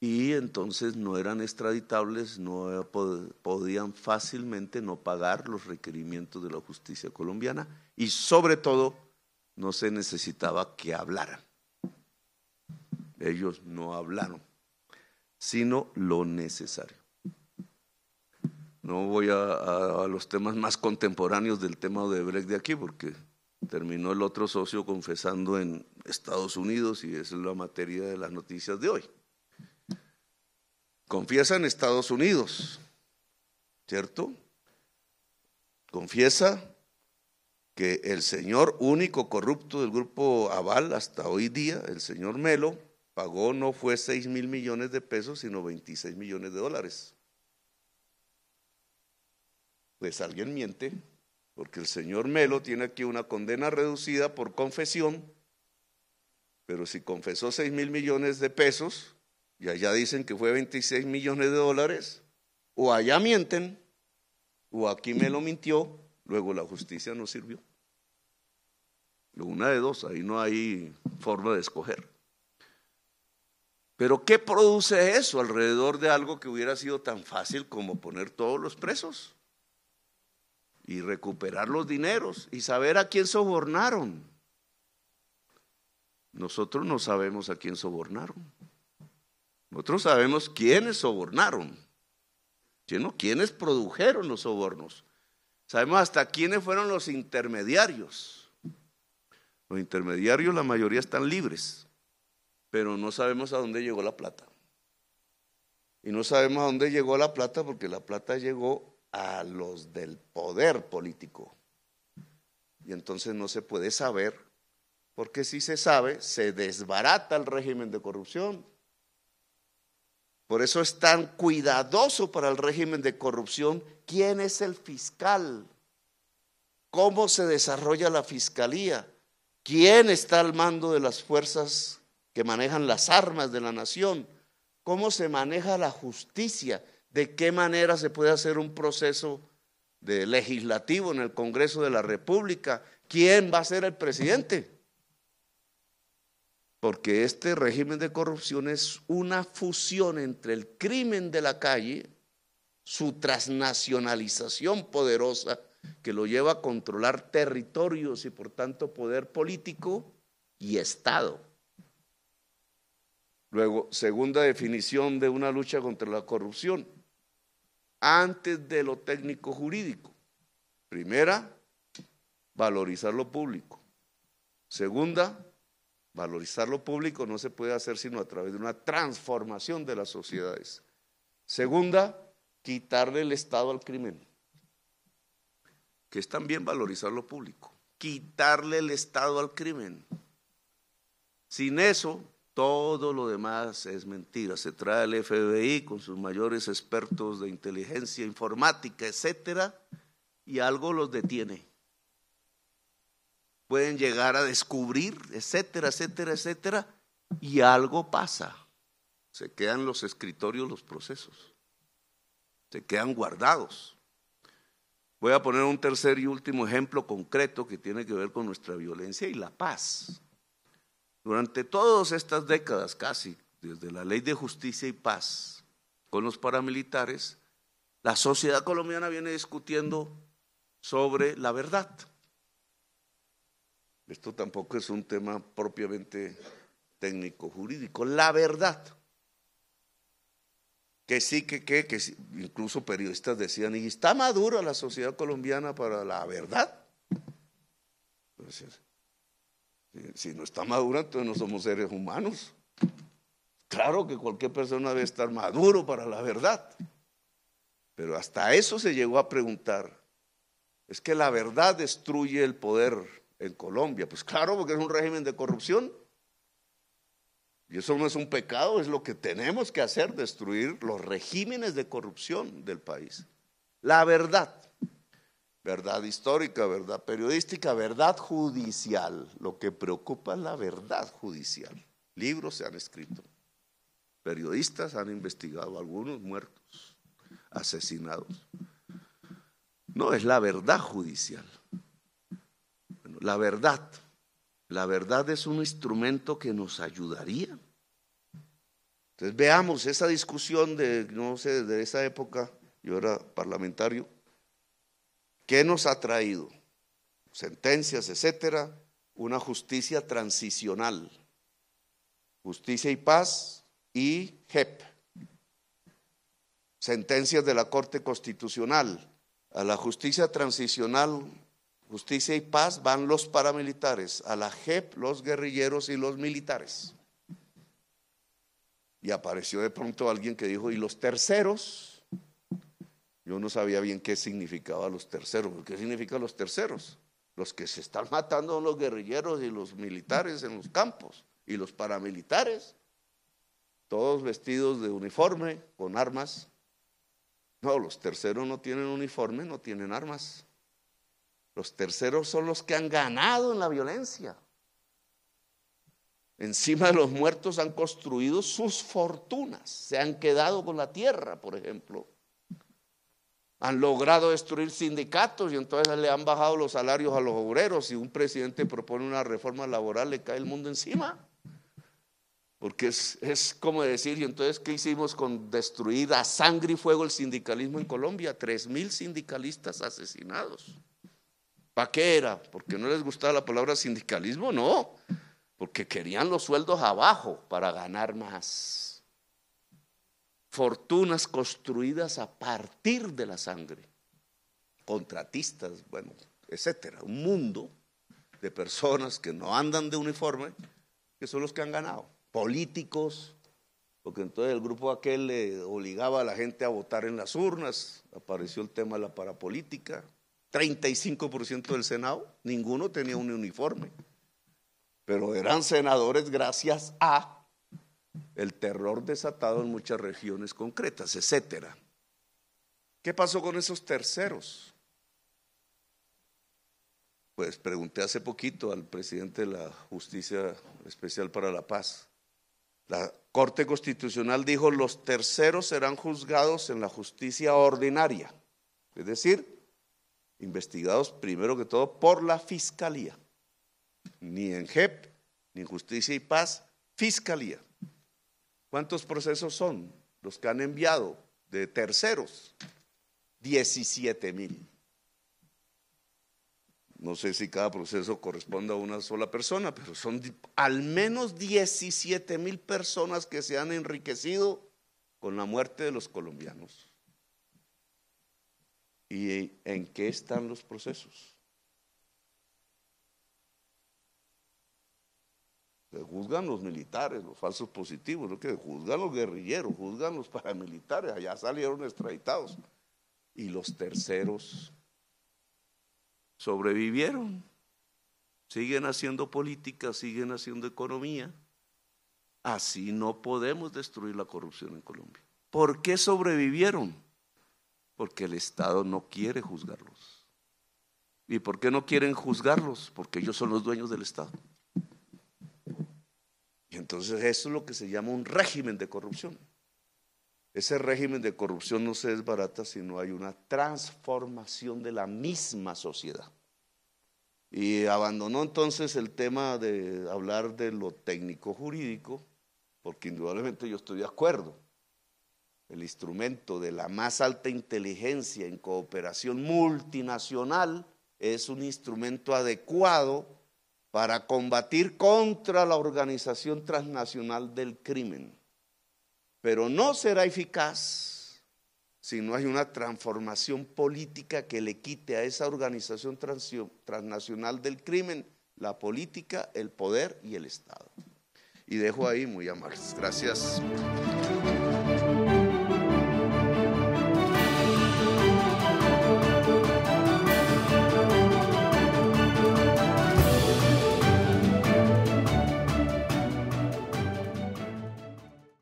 Y entonces no eran extraditables, no podían fácilmente no pagar los requerimientos de la justicia colombiana y sobre todo no se necesitaba que hablaran. Ellos no hablaron, sino lo necesario. No voy a, los temas más contemporáneos del tema de Brecht de aquí, porque terminó el otro socio confesando en Estados Unidos y es la materia de las noticias de hoy. Confiesa en Estados Unidos, ¿cierto? Confiesa que el señor único corrupto del grupo Aval hasta hoy día, el señor Melo, pagó no fue 6 mil millones de pesos, sino 26 millones de dólares. Pues alguien miente, porque el señor Melo tiene aquí una condena reducida por confesión, pero si confesó 6 mil millones de pesos, y allá dicen que fue 26 millones de dólares, o allá mienten, o aquí Melo mintió, luego la justicia no sirvió. Una de dos, ahí no hay forma de escoger. Pero ¿qué produce eso alrededor de algo que hubiera sido tan fácil como poner todos los presos y recuperar los dineros y saber a quién sobornaron? Nosotros no sabemos a quién sobornaron. Nosotros sabemos quiénes sobornaron, quiénes produjeron los sobornos. Sabemos hasta quiénes fueron los intermediarios. Los intermediarios, la mayoría están libres pero no sabemos a dónde llegó la plata. Y no sabemos a dónde llegó la plata porque la plata llegó a los del poder político. Y entonces no se puede saber, porque si se sabe, se desbarata el régimen de corrupción. Por eso es tan cuidadoso para el régimen de corrupción quién es el fiscal, cómo se desarrolla la fiscalía, quién está al mando de las fuerzas que manejan las armas de la nación, cómo se maneja la justicia, de qué manera se puede hacer un proceso de legislativo en el Congreso de la República, quién va a ser el presidente. Porque este régimen de corrupción es una fusión entre el crimen de la calle, su transnacionalización poderosa que lo lleva a controlar territorios y por tanto poder político y Estado. Luego, segunda definición de una lucha contra la corrupción, antes de lo técnico jurídico. Primera, valorizar lo público. Segunda, valorizar lo público no se puede hacer sino a través de una transformación de las sociedades. Segunda, quitarle el Estado al crimen, que es también valorizar lo público. Quitarle el Estado al crimen. Sin eso, todo lo demás es mentira. Se trae el FBI con sus mayores expertos de inteligencia informática, etcétera, y algo los detiene. Pueden llegar a descubrir, etcétera, etcétera, etcétera, y algo pasa. Se quedan los escritorios, los procesos. Se quedan guardados. Voy a poner un tercer y último ejemplo concreto que tiene que ver con nuestra violencia y la paz. Durante todas estas décadas, casi, desde la ley de justicia y paz con los paramilitares, la sociedad colombiana viene discutiendo sobre la verdad. Esto tampoco es un tema propiamente técnico jurídico, la verdad. Que sí, que qué, que incluso periodistas decían, ¿y está madura la sociedad colombiana para la verdad? Si no está madura, entonces no somos seres humanos. Claro que cualquier persona debe estar maduro para la verdad. Pero hasta eso se llegó a preguntar. Es que la verdad destruye el poder en Colombia. Pues claro, porque es un régimen de corrupción. Y eso no es un pecado, es lo que tenemos que hacer, destruir los regímenes de corrupción del país. La verdad verdad histórica, verdad periodística, verdad judicial. Lo que preocupa es la verdad judicial. Libros se han escrito, periodistas han investigado, algunos muertos, asesinados. No, es la verdad judicial. Bueno, la verdad. La verdad es un instrumento que nos ayudaría. Entonces veamos esa discusión de, no sé, de esa época, yo era parlamentario, ¿Qué nos ha traído? Sentencias, etcétera. Una justicia transicional. Justicia y paz y JEP. Sentencias de la Corte Constitucional. A la justicia transicional, justicia y paz van los paramilitares. A la JEP, los guerrilleros y los militares. Y apareció de pronto alguien que dijo, y los terceros, yo no sabía bien qué significaba los terceros. ¿Qué significan los terceros? Los que se están matando los guerrilleros y los militares en los campos y los paramilitares, todos vestidos de uniforme, con armas. No, los terceros no tienen uniforme, no tienen armas. Los terceros son los que han ganado en la violencia. Encima de los muertos han construido sus fortunas, se han quedado con la tierra, por ejemplo han logrado destruir sindicatos y entonces le han bajado los salarios a los obreros. Si un presidente propone una reforma laboral, le cae el mundo encima. Porque es, es como decir, y entonces, ¿qué hicimos con destruir a sangre y fuego el sindicalismo en Colombia? Tres mil sindicalistas asesinados. ¿Para qué era? ¿Porque no les gustaba la palabra sindicalismo? No, porque querían los sueldos abajo para ganar más fortunas construidas a partir de la sangre, contratistas, bueno, etcétera, un mundo de personas que no andan de uniforme, que son los que han ganado, políticos, porque entonces el grupo aquel le obligaba a la gente a votar en las urnas, apareció el tema de la parapolítica, 35% del Senado, ninguno tenía un uniforme, pero eran senadores gracias a el terror desatado en muchas regiones concretas, etcétera. ¿Qué pasó con esos terceros? Pues pregunté hace poquito al presidente de la Justicia Especial para la Paz. La Corte Constitucional dijo los terceros serán juzgados en la justicia ordinaria, es decir, investigados primero que todo por la Fiscalía. Ni en JEP, ni en Justicia y Paz, Fiscalía. ¿Cuántos procesos son los que han enviado de terceros? 17 mil. No sé si cada proceso corresponde a una sola persona, pero son al menos 17 mil personas que se han enriquecido con la muerte de los colombianos. ¿Y en qué están los procesos? juzgan los militares, los falsos positivos, lo que juzgan los guerrilleros, juzgan los paramilitares, allá salieron extraditados. Y los terceros sobrevivieron, siguen haciendo política, siguen haciendo economía. Así no podemos destruir la corrupción en Colombia. ¿Por qué sobrevivieron? Porque el Estado no quiere juzgarlos. ¿Y por qué no quieren juzgarlos? Porque ellos son los dueños del Estado. Y entonces eso es lo que se llama un régimen de corrupción. Ese régimen de corrupción no se desbarata, si no hay una transformación de la misma sociedad. Y abandonó entonces el tema de hablar de lo técnico jurídico, porque indudablemente yo estoy de acuerdo. El instrumento de la más alta inteligencia en cooperación multinacional es un instrumento adecuado para combatir contra la organización transnacional del crimen. Pero no será eficaz si no hay una transformación política que le quite a esa organización transnacional del crimen la política, el poder y el Estado. Y dejo ahí muy amables. Gracias.